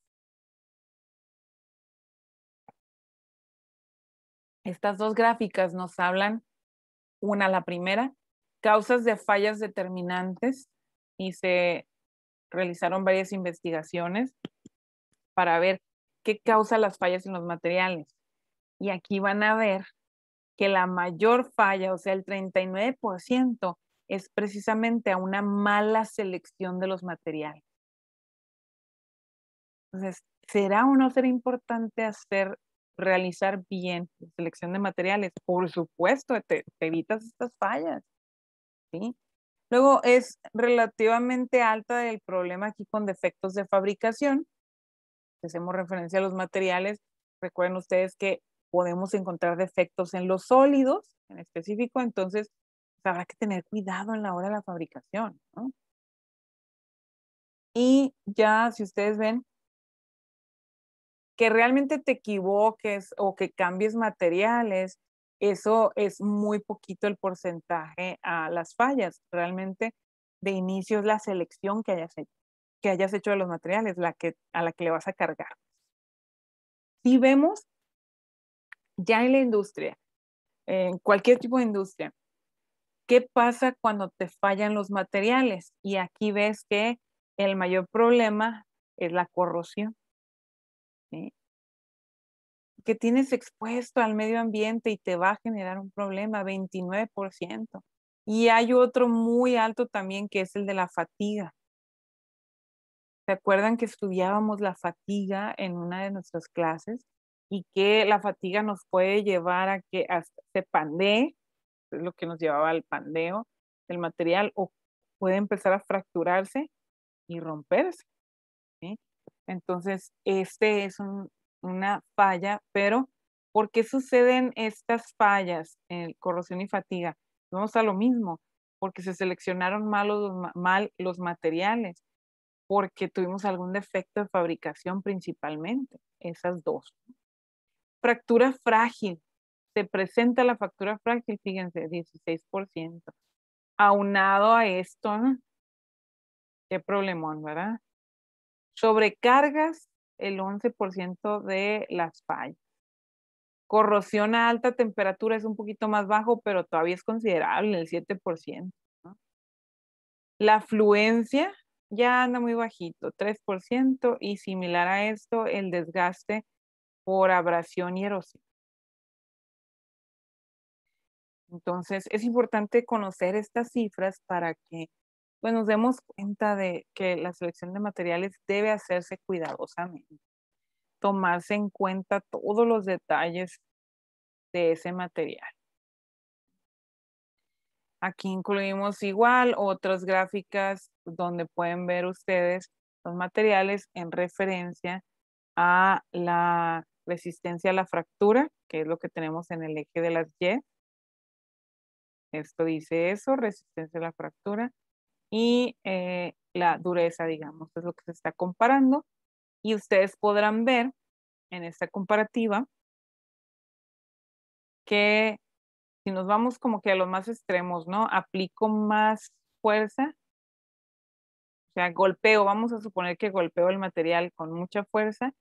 Speaker 1: Estas dos gráficas nos hablan, una la primera, causas de fallas determinantes y se realizaron varias investigaciones para ver qué causa las fallas en los materiales. Y aquí van a ver que la mayor falla, o sea, el 39%, es precisamente a una mala selección de los materiales. Entonces, ¿será o no será importante hacer, realizar bien la selección de materiales? Por supuesto, te, evitas estas fallas. ¿sí? Luego, es relativamente alta el problema aquí con defectos de fabricación. Hacemos referencia a los materiales. Recuerden ustedes que podemos encontrar defectos en los sólidos en específico, entonces habrá que tener cuidado en la hora de la fabricación. Y ya, si ustedes ven, que realmente te equivoques o que cambies materiales, eso es muy poquito el porcentaje a las fallas. Realmente de inicio es la selección que hayas hecho, que hayas hecho de los materiales, la que, a la que le vas a cargar. Si vemos ya en la industria, en cualquier tipo de industria, ¿Qué pasa cuando te fallan los materiales? Y aquí ves que el mayor problema es la corrosión. Que tienes expuesto al medio ambiente y te va a generar un problema, 29%. Y hay otro muy alto también que es el de la fatiga. ¿Se acuerdan que estudiábamos la fatiga en una de nuestras clases? Y que la fatiga nos puede llevar a que se pandee es lo que nos llevaba al pandeo del material, o puede empezar a fracturarse y romperse. Entonces, este es una falla, pero ¿por qué suceden estas fallas, en corrosión y fatiga? Vamos a lo mismo, porque se seleccionaron mal los, mal los materiales, porque tuvimos algún defecto de fabricación principalmente, esas dos. Fractura frágil, se presenta la factura frágil, fíjense, 16%. Aunado a esto, qué problemón, ¿verdad? Sobrecargas, el 11% de las fallas. Corrosión a alta temperatura es un poquito más bajo, pero todavía es considerable, el 7%. La afluencia ya anda muy bajito, 3%, y similar a esto, el desgaste por abrasión y erosión. Entonces, es importante conocer estas cifras para que pues, nos demos cuenta de que la selección de materiales debe hacerse cuidadosamente, tomarse en cuenta todos los detalles de ese material. Aquí incluimos igual otras gráficas donde pueden ver ustedes los materiales en referencia a la resistencia a la fractura, que es lo que tenemos en el eje de las Y, esto dice eso, resistencia a la fractura y eh, la dureza, digamos, es lo que se está comparando. Y ustedes podrán ver en esta comparativa que si nos vamos como que a los más extremos, ¿no? Aplico más fuerza, o sea, golpeo, vamos a suponer que golpeo el material con mucha fuerza.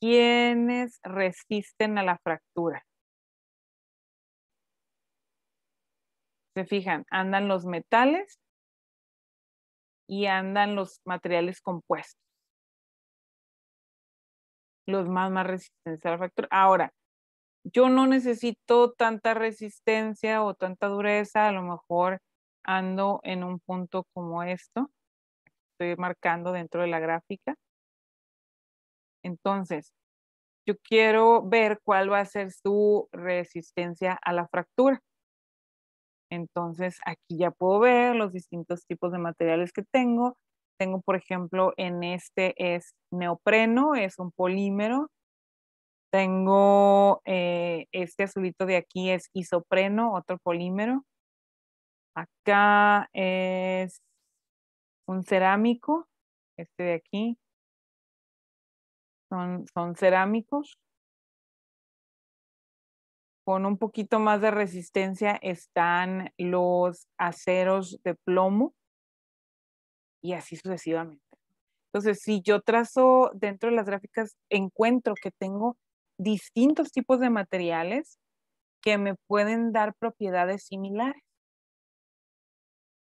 Speaker 1: ¿Quiénes resisten a la fractura? fijan, andan los metales y andan los materiales compuestos. Los más, más resistentes a la fractura. Ahora, yo no necesito tanta resistencia o tanta dureza, a lo mejor ando en un punto como esto, estoy marcando dentro de la gráfica. Entonces, yo quiero ver cuál va a ser su resistencia a la fractura. Entonces aquí ya puedo ver los distintos tipos de materiales que tengo. Tengo, por ejemplo, en este es neopreno, es un polímero. Tengo eh, este azulito de aquí es isopreno, otro polímero. Acá es un cerámico, este de aquí. son cerámicos con un poquito más de resistencia están los aceros de plomo y así sucesivamente. Entonces, si yo trazo dentro de las gráficas, encuentro que tengo distintos tipos de materiales que me pueden dar propiedades similares.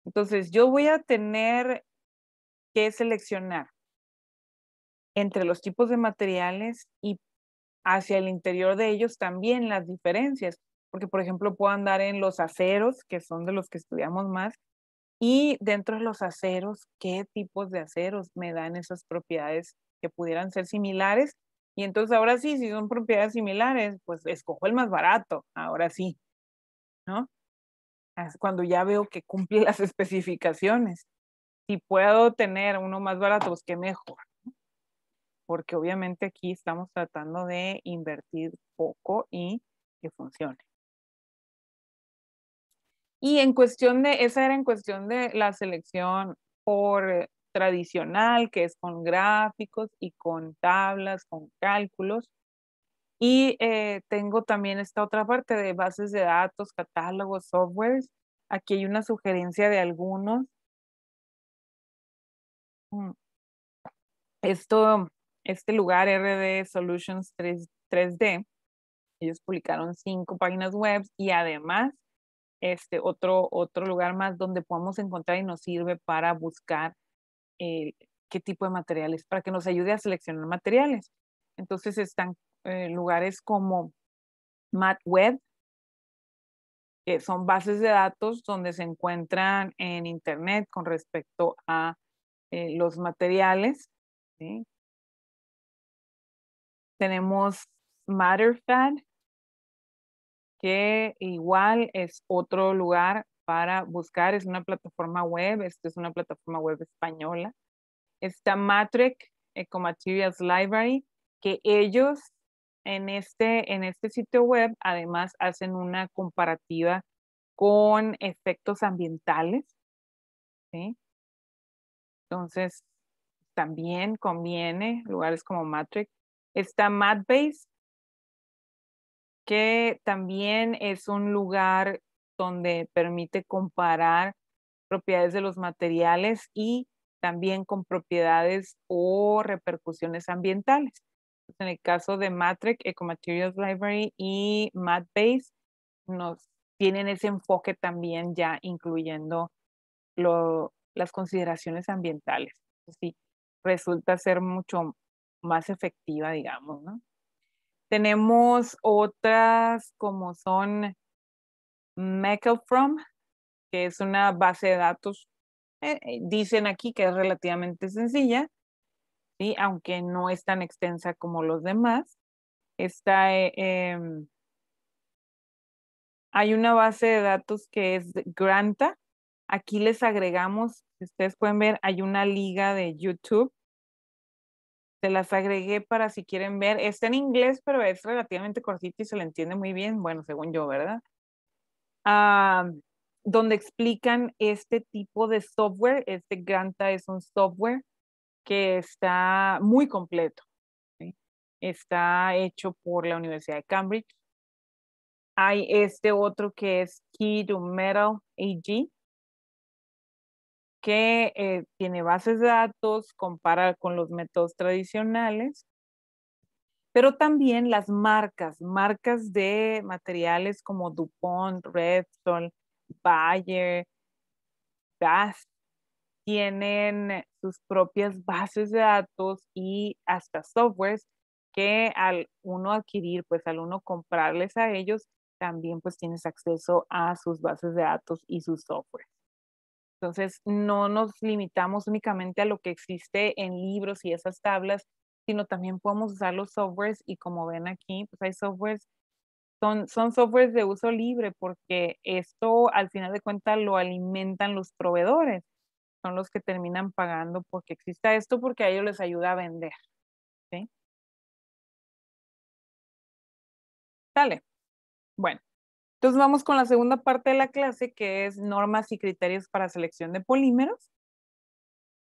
Speaker 1: Entonces, yo voy a tener que seleccionar entre los tipos de materiales y hacia el interior de ellos también las diferencias, porque por ejemplo puedo andar en los aceros, que son de los que estudiamos más, y dentro de los aceros, qué tipos de aceros me dan esas propiedades que pudieran ser similares. Y entonces ahora sí, si son propiedades similares, pues escojo el más barato, ahora sí, ¿no? Cuando ya veo que cumple las especificaciones. Si puedo tener uno más barato, pues qué mejor, porque obviamente aquí estamos tratando de invertir poco y que funcione. Y en cuestión de, esa era en cuestión de la selección por eh, tradicional, que es con gráficos y con tablas, con cálculos. Y eh, tengo también esta otra parte de bases de datos, catálogos, softwares. Aquí hay una sugerencia de algunos. Mm. Esto este lugar RD Solutions 3, d ellos publicaron cinco páginas web y además este otro, otro lugar más donde podemos encontrar y nos sirve para buscar eh, qué tipo de materiales, para que nos ayude a seleccionar materiales. Entonces están eh, lugares como MatWeb, que son bases de datos donde se encuentran en Internet con respecto a eh, los materiales, ¿sí? tenemos Matterfed, que igual es otro lugar para buscar, es una plataforma web, Esta es una plataforma web española. Está Matrix Ecomaterials eh, Library, que ellos este, en este, sitio web además hacen una comparativa con efectos ambientales. Entonces, también conviene lugares como Matrix Está MatBase que también es un lugar donde permite comparar propiedades de los materiales y también con propiedades o repercusiones ambientales. En el caso de Matrix, Ecomaterials Library y MatBase nos tienen ese enfoque también ya incluyendo las consideraciones ambientales. resulta ser mucho más efectiva, digamos, ¿no? Tenemos otras como son from que es una base de datos, eh, eh, dicen aquí que es relativamente sencilla, y aunque no es tan extensa como los demás. Está, eh, em, hay una base de datos que es Granta. Aquí les agregamos, ustedes pueden ver, hay una liga de YouTube las agregué para si quieren ver. Está en inglés, pero es relativamente cortito y se le entiende muy bien, bueno, según yo, ¿verdad? Ah, donde explican este tipo de software. Este Granta es un software que está muy completo. Está hecho por la Universidad de Cambridge. Hay este otro que es Key to Metal AG, que eh, tiene bases de datos, compara con los métodos tradicionales, pero también las marcas, marcas de materiales como DuPont, Repsol, Bayer, Gast, tienen sus propias bases de datos y hasta softwares que al uno adquirir, pues al uno comprarles a ellos, también pues tienes acceso a sus bases de datos y sus softwares. Entonces, no nos limitamos únicamente a lo que existe en libros y esas tablas, sino también podemos usar los softwares y como ven aquí, pues hay softwares, son, softwares de uso libre porque esto al final de cuentas lo alimentan los proveedores, son los que terminan pagando porque exista esto porque a ellos les ayuda a vender. ¿sí? Dale. Bueno, entonces vamos con la segunda parte de la clase, que es normas y criterios para selección de polímeros.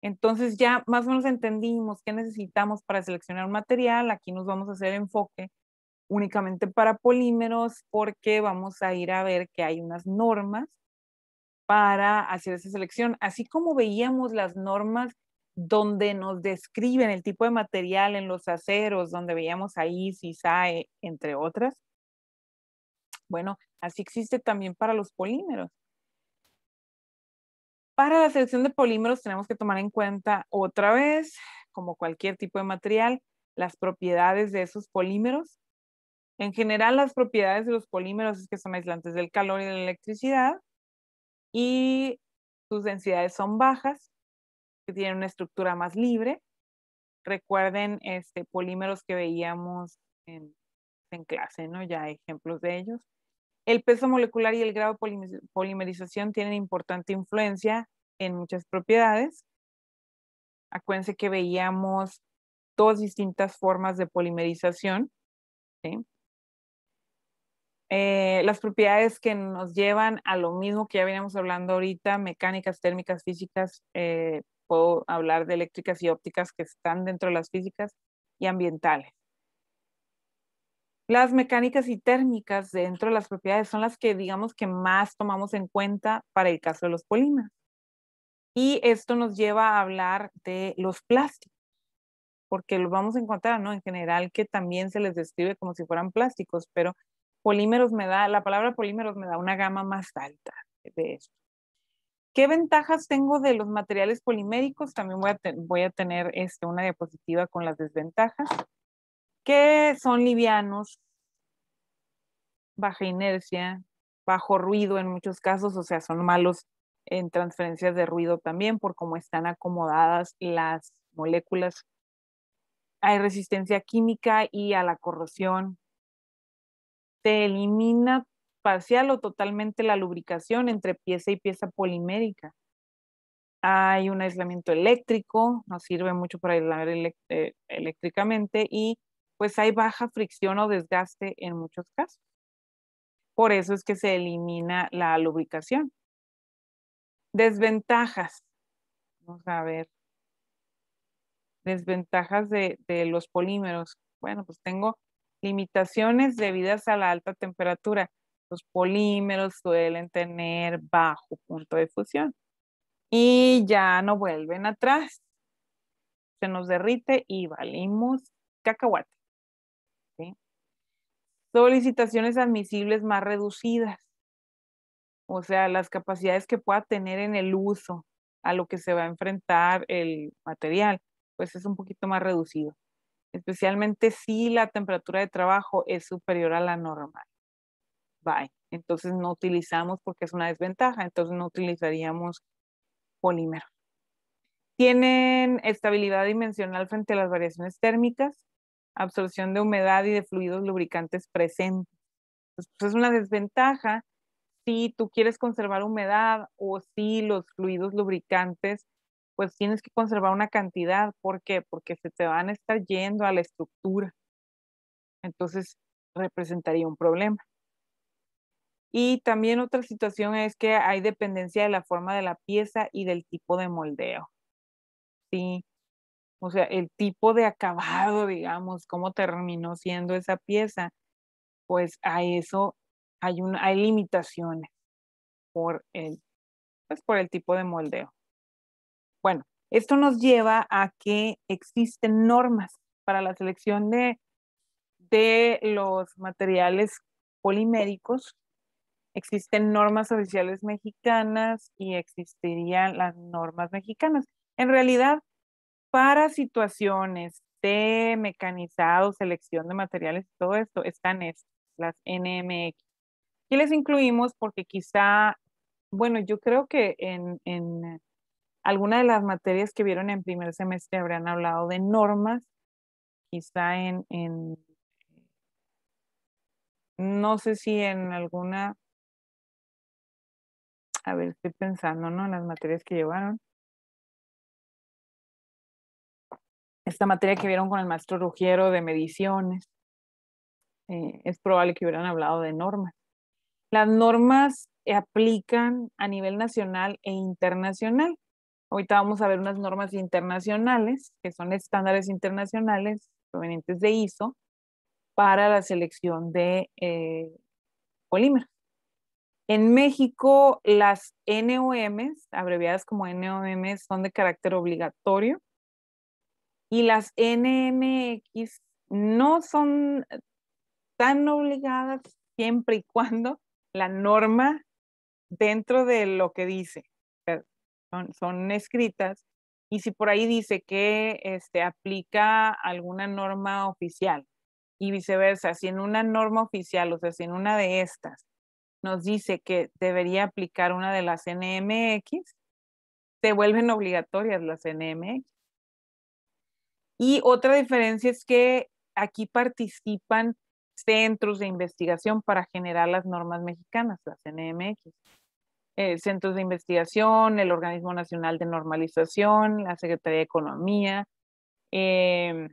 Speaker 1: Entonces ya más o menos entendimos qué necesitamos para seleccionar un material. Aquí nos vamos a hacer enfoque únicamente para polímeros porque vamos a ir a ver que hay unas normas para hacer esa selección. Así como veíamos las normas donde nos describen el tipo de material en los aceros, donde veíamos ahí SAE, entre otras, bueno, así existe también para los polímeros. Para la selección de polímeros tenemos que tomar en cuenta otra vez, como cualquier tipo de material, las propiedades de esos polímeros. En general, las propiedades de los polímeros es que son aislantes del calor y de la electricidad y sus densidades son bajas, que tienen una estructura más libre. Recuerden este, polímeros que veíamos en, clase, ¿no? Ya ejemplos de ellos. El peso molecular y el grado de polimerización tienen importante influencia en muchas propiedades. Acuérdense que veíamos dos distintas formas de polimerización. Eh, las propiedades que nos llevan a lo mismo que ya veníamos hablando ahorita, mecánicas, térmicas, físicas, eh, puedo hablar de eléctricas y ópticas que están dentro de las físicas y ambientales. Las mecánicas y térmicas dentro de las propiedades son las que digamos que más tomamos en cuenta para el caso de los polímeros. Y esto nos lleva a hablar de los plásticos, porque los vamos a encontrar, ¿no? En general que también se les describe como si fueran plásticos, pero polímeros me da, la palabra polímeros me da una gama más alta de esto. ¿Qué ventajas tengo de los materiales poliméricos? También voy a, tener este, una diapositiva con las desventajas que son livianos, baja inercia, bajo ruido en muchos casos, o sea, son malos en transferencias de ruido también por cómo están acomodadas las moléculas. Hay resistencia química y a la corrosión. Se elimina parcial o totalmente la lubricación entre pieza y pieza polimérica. Hay un aislamiento eléctrico, nos sirve mucho para aislar eh, eléctricamente y pues hay baja fricción o desgaste en muchos casos. Por eso es que se elimina la lubricación. Desventajas. Vamos a ver. Desventajas de, de los polímeros. Bueno, pues tengo limitaciones debidas a la alta temperatura. Los polímeros suelen tener bajo punto de fusión y ya no vuelven atrás. Se nos derrite y valimos cacahuate solicitaciones admisibles más reducidas, o sea, las capacidades que pueda tener en el uso a lo que se va a enfrentar el material, pues es un poquito más reducido, especialmente si la temperatura de trabajo es superior a la normal. Bye. Entonces no utilizamos porque es una desventaja, entonces no utilizaríamos polímero. Tienen estabilidad dimensional frente a las variaciones térmicas, absorción de humedad y de fluidos lubricantes presentes. Pues, es una desventaja si tú quieres conservar humedad o si los fluidos lubricantes, pues tienes que conservar una cantidad. ¿Por qué? Porque se te van a estar yendo a la estructura. Entonces, representaría un problema. Y también otra situación es que hay dependencia de la forma de la pieza y del tipo de moldeo. Sí, o sea, el tipo de acabado, digamos, cómo terminó siendo esa pieza, pues a eso hay, un, hay limitaciones por el, pues por el tipo de moldeo. Bueno, esto nos lleva a que existen normas para la selección de, de los materiales poliméricos. Existen normas oficiales mexicanas y existirían las normas mexicanas. En realidad, para situaciones de mecanizado, selección de materiales, todo esto, están estas, las NMX. Y les incluimos porque quizá, bueno, yo creo que en, en alguna de las materias que vieron en primer semestre habrán hablado de normas, quizá en, en no sé si en alguna, a ver, estoy pensando, ¿no? En las materias que llevaron. esta materia que vieron con el maestro Rugiero de mediciones, eh, es probable que hubieran hablado de normas. Las normas aplican a nivel nacional e internacional. Ahorita vamos a ver unas normas internacionales, que son estándares internacionales provenientes de ISO, para la selección de eh, polímeros. En México, las NOMs, abreviadas como NOMs, son de carácter obligatorio y las NMX no son tan obligadas siempre y cuando la norma dentro de lo que dice. Son, escritas y si por ahí dice que este, aplica alguna norma oficial y viceversa, si en una norma oficial, o sea, si en una de estas nos dice que debería aplicar una de las NMX, se vuelven obligatorias las NMX. Y otra diferencia es que aquí participan centros de investigación para generar las normas mexicanas, las NMX. Eh, centros de investigación, el Organismo Nacional de Normalización, la Secretaría de Economía, em,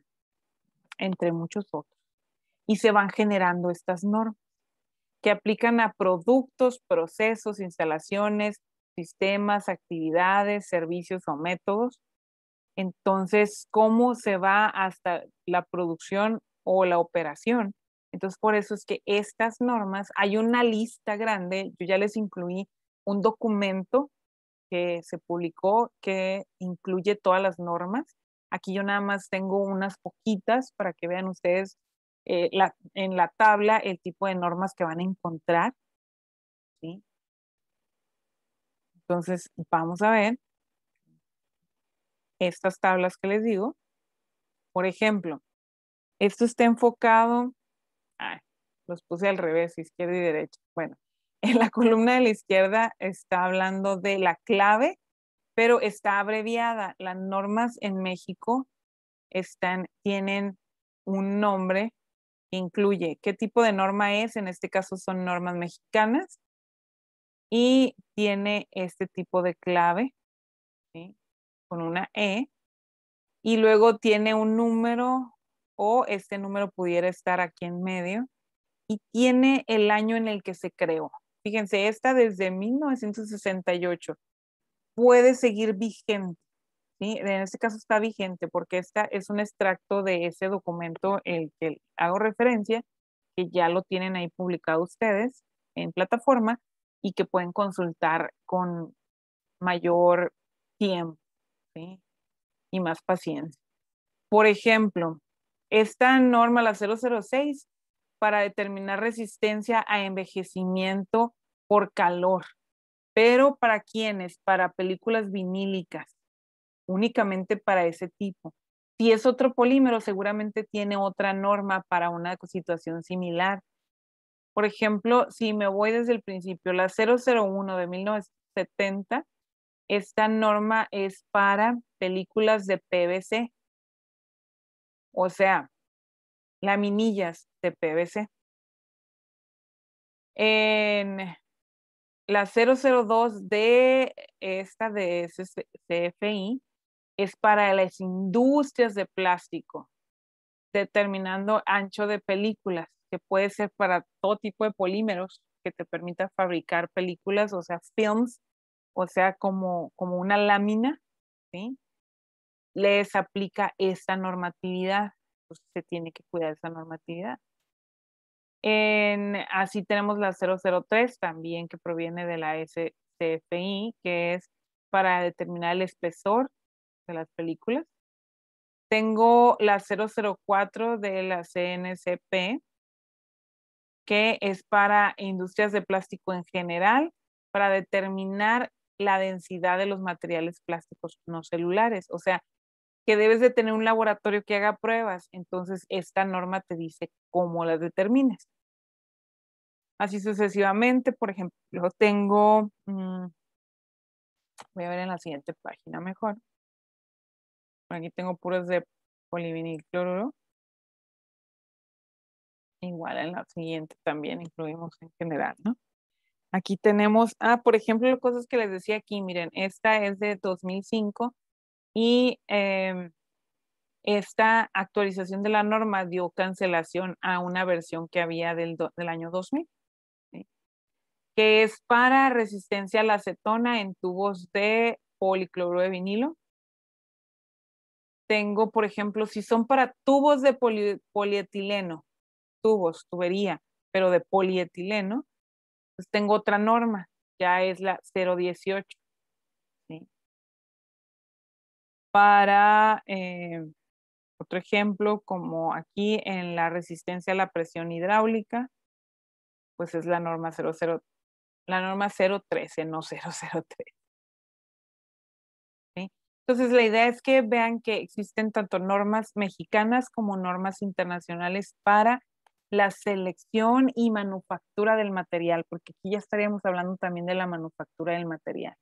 Speaker 1: entre muchos otros. Y se van generando estas normas que aplican a productos, procesos, instalaciones, sistemas, actividades, servicios o métodos entonces, ¿cómo se va hasta la producción o la operación? Entonces, por eso es que estas normas, hay una lista grande, yo ya les incluí un documento que se publicó que incluye todas las normas. Aquí yo nada más tengo unas poquitas para que vean ustedes eh, en la tabla el tipo de normas que van a encontrar. ¿sí? Entonces, vamos a ver estas tablas que les digo. Por ejemplo, esto está enfocado, los puse al revés, izquierda y derecha. Bueno, en la columna de la izquierda está hablando de la clave, pero está abreviada. Las normas en México están, tienen un nombre incluye qué tipo de norma es, en este caso son normas mexicanas, y tiene este tipo de clave con una E, y luego tiene un número o este número pudiera estar aquí en medio y tiene el año en el que se creó. Fíjense, esta desde 1968 puede seguir vigente. En este caso está vigente porque esta es un extracto de ese documento el que hago referencia, que ya lo tienen ahí publicado ustedes en plataforma y que pueden consultar con mayor tiempo y más paciencia. Por ejemplo, esta norma, la 006, para determinar resistencia a envejecimiento por calor, pero para quienes, para películas vinílicas, únicamente para ese tipo. Si es otro polímero, seguramente tiene otra norma para una situación similar. Por ejemplo, si me voy desde el principio, la 001 de 1970 esta norma es para películas de PVC, o sea, laminillas de PVC. En la 002 de esta de CFI es para las industrias de plástico, determinando ancho de películas, que puede ser para todo tipo de polímeros que te permita fabricar películas, o sea, films o sea, como, una lámina, ¿sí? les aplica esta normatividad. Pues, se tiene que cuidar esa normatividad. así tenemos la 003 también que proviene de la SCFI, que es para determinar el espesor de las películas. Tengo la 004 de la CNCP, que es para industrias de plástico en general, para determinar la densidad de los materiales plásticos no celulares. O sea, que debes de tener un laboratorio que haga pruebas. Entonces, esta norma te dice cómo las determines. Así sucesivamente, por ejemplo, tengo, mm, voy a ver en la siguiente página mejor. Aquí tengo puros de polivinilcloruro. Igual en la siguiente también incluimos en general, ¿no? Aquí tenemos, ah, por ejemplo, cosas que les decía aquí, miren, esta es de 2005 y em, esta actualización de la norma dio cancelación a una versión que había del, año 2000, que es para resistencia a la acetona en tubos de policloro de vinilo. Tengo, por ejemplo, si son para tubos de polietileno, tubos, tubería, pero de polietileno, pues, tengo otra norma, ya es la 018. Para eh, otro ejemplo, como aquí en la resistencia a la presión hidráulica, pues es la norma 00, la norma 013, no 003. Entonces la idea es que vean que existen tanto normas mexicanas como normas internacionales para la selección y manufactura del material, porque aquí ya estaríamos hablando también de la manufactura del material.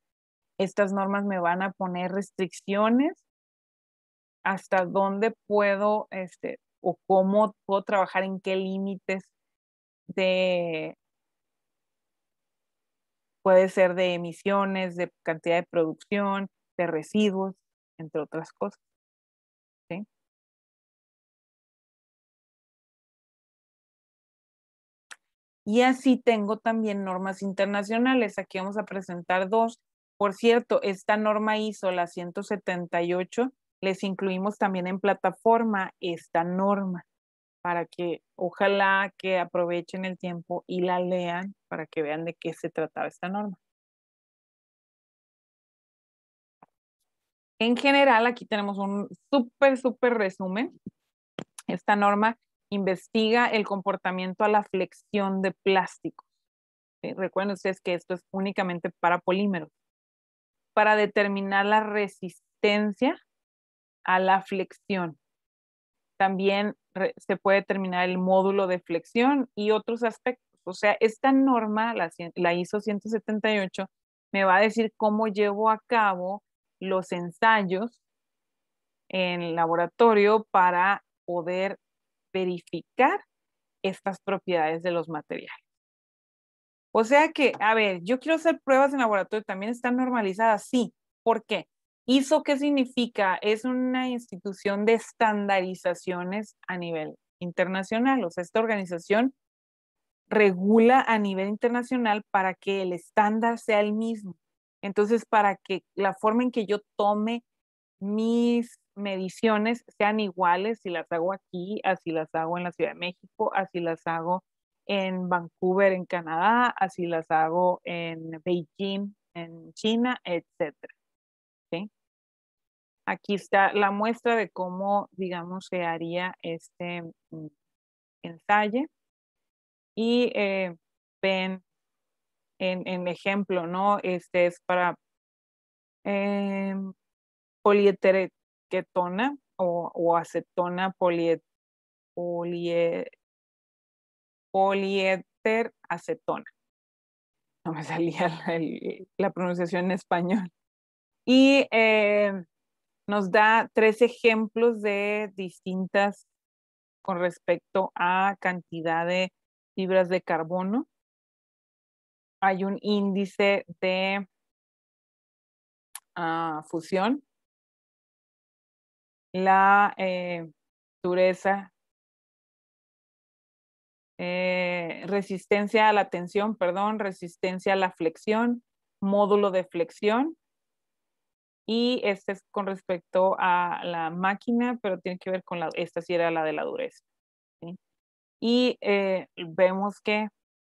Speaker 1: Estas normas me van a poner restricciones hasta dónde puedo este, o cómo puedo trabajar, en qué límites puede ser de emisiones, de cantidad de producción, de residuos, entre otras cosas. Y así tengo también normas internacionales. Aquí vamos a presentar dos. Por cierto, esta norma ISO, la 178, les incluimos también en plataforma esta norma para que ojalá que aprovechen el tiempo y la lean para que vean de qué se trataba esta norma. En general, aquí tenemos un súper, súper resumen. Esta norma investiga el comportamiento a la flexión de plásticos. Recuerden ustedes que esto es únicamente para polímeros. Para determinar la resistencia a la flexión. También se puede determinar el módulo de flexión y otros aspectos. O sea, esta norma, la, la ISO 178, me va a decir cómo llevo a cabo los ensayos en laboratorio para poder verificar estas propiedades de los materiales. O sea que, a ver, yo quiero hacer pruebas en laboratorio, también están normalizadas, sí. ¿Por qué? ISO, ¿qué significa? Es una institución de estandarizaciones a nivel internacional. O sea, esta organización regula a nivel internacional para que el estándar sea el mismo. Entonces, para que la forma en que yo tome mis mediciones sean iguales si las hago aquí, así las hago en la Ciudad de México, así las hago en Vancouver, en Canadá, así las hago en Beijing, en China, etc. Aquí está la muestra de cómo, digamos, se haría este mm, ensayo. Y eh, ven en, ejemplo, ¿no? Este es para eh, o, acetona poliet, acetona. No me salía la, pronunciación en español. Y eh, nos da tres ejemplos de distintas con respecto a cantidad de fibras de carbono. Hay un índice de ah, fusión la eh, dureza, eh, resistencia a la tensión, perdón, resistencia a la flexión, módulo de flexión. Y este es con respecto a la máquina, pero tiene que ver con la, esta sí era la de la dureza. Y eh, vemos que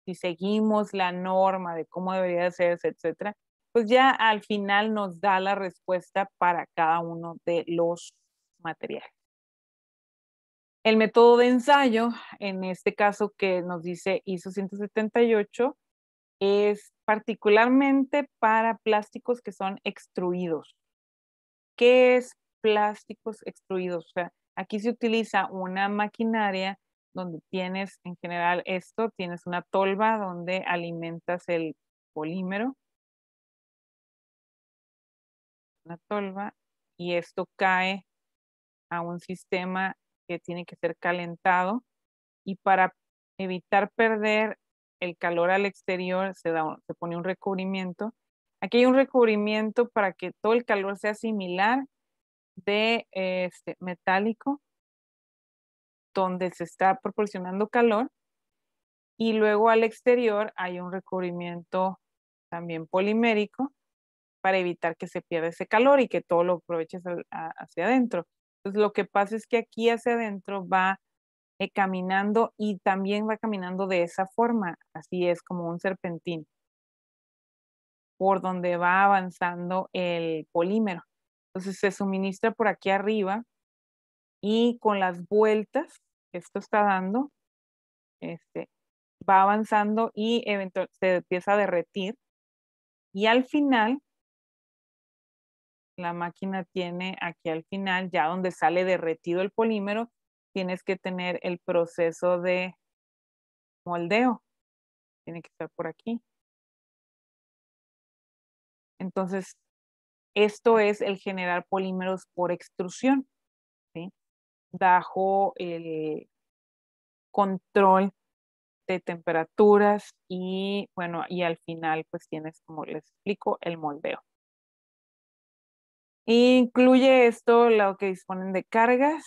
Speaker 1: si seguimos la norma de cómo debería ser, etcétera, pues ya al final nos da la respuesta para cada uno de los material. El método de ensayo, en este caso que nos dice ISO 178, es particularmente para plásticos que son extruidos. ¿Qué es plásticos extruidos? O sea, aquí se utiliza una maquinaria donde tienes en general esto, tienes una tolva donde alimentas el polímero, una tolva, y esto cae un sistema que tiene que ser calentado y para evitar perder el calor al exterior se, da, se pone un recubrimiento. Aquí hay un recubrimiento para que todo el calor sea similar de este, metálico donde se está proporcionando calor y luego al exterior hay un recubrimiento también polimérico para evitar que se pierda ese calor y que todo lo aproveches hacia adentro. Entonces lo que pasa es que aquí hacia adentro va eh, caminando y también va caminando de esa forma, así es como un serpentín, por donde va avanzando el polímero. Entonces se suministra por aquí arriba y con las vueltas que esto está dando, este, va avanzando y se empieza a derretir. Y al final la máquina tiene aquí al final, ya donde sale derretido el polímero, tienes que tener el proceso de moldeo. Tiene que estar por aquí. Entonces, esto es el generar polímeros por extrusión, bajo el control de temperaturas y, bueno, y al final pues tienes, como les explico, el moldeo. Incluye esto lo que disponen de cargas,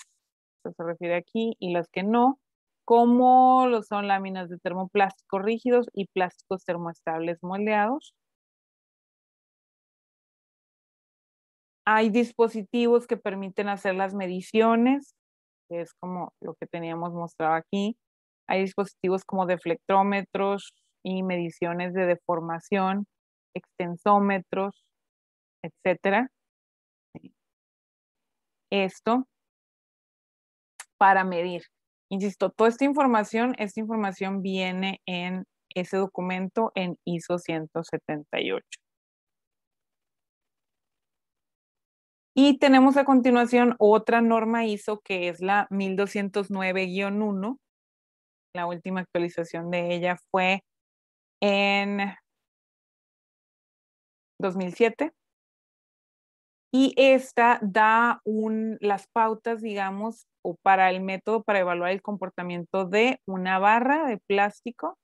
Speaker 1: se refiere aquí, y las que no, como lo son láminas de termoplástico rígidos y plásticos termoestables moldeados. Hay dispositivos que permiten hacer las mediciones, que es como lo que teníamos mostrado aquí. Hay dispositivos como deflectrómetros y mediciones de deformación, extensómetros, etcétera esto para medir. Insisto, toda esta información, esta información viene en ese documento en ISO 178. Y tenemos a continuación otra norma ISO que es la 1209-1. La última actualización de ella fue en 2007 y esta da las pautas, digamos, o para el método para evaluar el comportamiento de una barra de plástico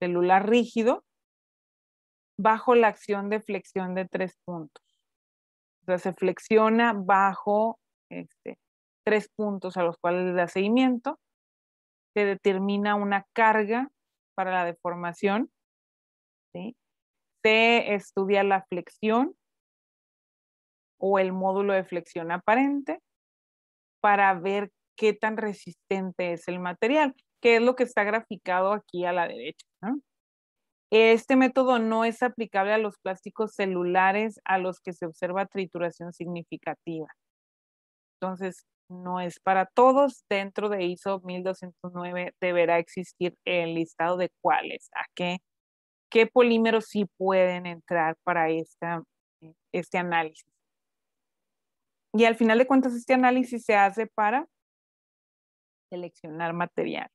Speaker 1: celular rígido bajo la acción de flexión de tres puntos. O sea, se flexiona bajo este, tres puntos a los cuales le da seguimiento. Se determina una carga para la deformación. Se estudia la flexión o el módulo de flexión aparente para ver qué tan resistente es el material, que es lo que está graficado aquí a la derecha. Este método no es aplicable a los plásticos celulares a los que se observa trituración significativa. Entonces, no es para todos. Dentro de ISO 1209 deberá existir el listado de cuáles, a qué, qué polímeros sí pueden entrar para esta, este análisis. Y al final de cuentas, este análisis se hace para seleccionar material.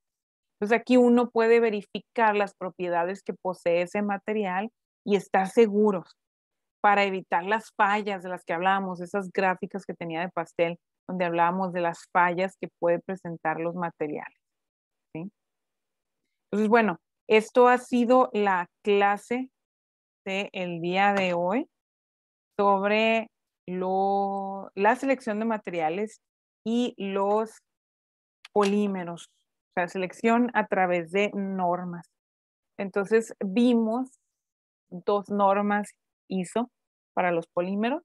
Speaker 1: Entonces aquí uno puede verificar las propiedades que posee ese material y estar seguros para evitar las fallas de las que hablábamos, esas gráficas que tenía de pastel, donde hablábamos de las fallas que puede presentar los materiales. Entonces, bueno, esto ha sido la clase del día de hoy sobre lo, la selección de materiales y los polímeros, o sea, selección a través de normas. Entonces vimos dos normas ISO para los polímeros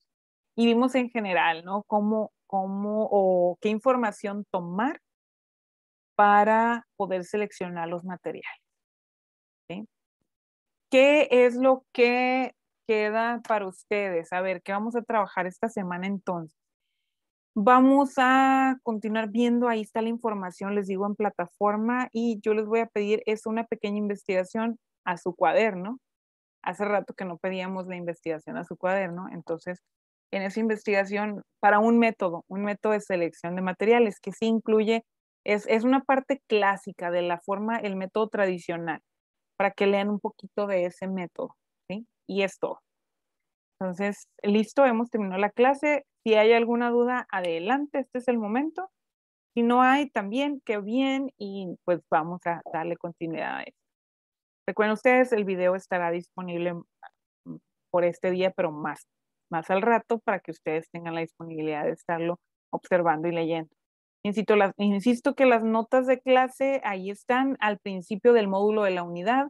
Speaker 1: y vimos en general, ¿no? Cómo, o qué información tomar para poder seleccionar los materiales. ¿Qué es lo que queda para ustedes? A ver, ¿qué vamos a trabajar esta semana entonces? Vamos a continuar viendo, ahí está la información, les digo, en plataforma y yo les voy a pedir, es una pequeña investigación a su cuaderno. Hace rato que no pedíamos la investigación a su cuaderno, entonces en esa investigación para un método, un método de selección de materiales que sí incluye, es, es una parte clásica de la forma, el método tradicional, para que lean un poquito de ese método y esto Entonces, listo, hemos terminado la clase. Si hay alguna duda, adelante, este es el momento. Si no hay, también, qué bien, y pues vamos a darle continuidad a esto. Recuerden ustedes, el video estará disponible mm, por este día, pero más, más al rato para que ustedes tengan la disponibilidad de estarlo observando y leyendo. Insisto, las, insisto que las notas de clase ahí están al principio del módulo de la unidad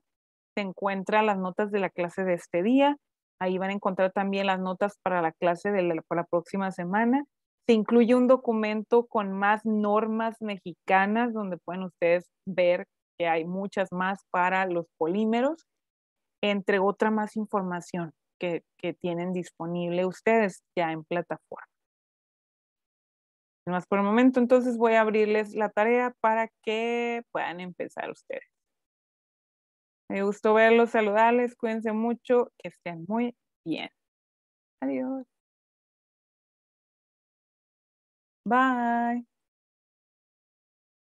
Speaker 1: encuentra las notas de la clase de este día. Ahí van a encontrar también las notas para la clase de la, próxima semana. Se incluye un documento con más normas mexicanas donde pueden ustedes ver que hay muchas más para los polímeros, entre otra más información que, tienen disponible ustedes ya en plataforma. Más por el momento, entonces voy a abrirles la tarea para que puedan empezar ustedes. Me gustó verlos saludarles, cuídense mucho, que estén muy bien. Adiós. Bye.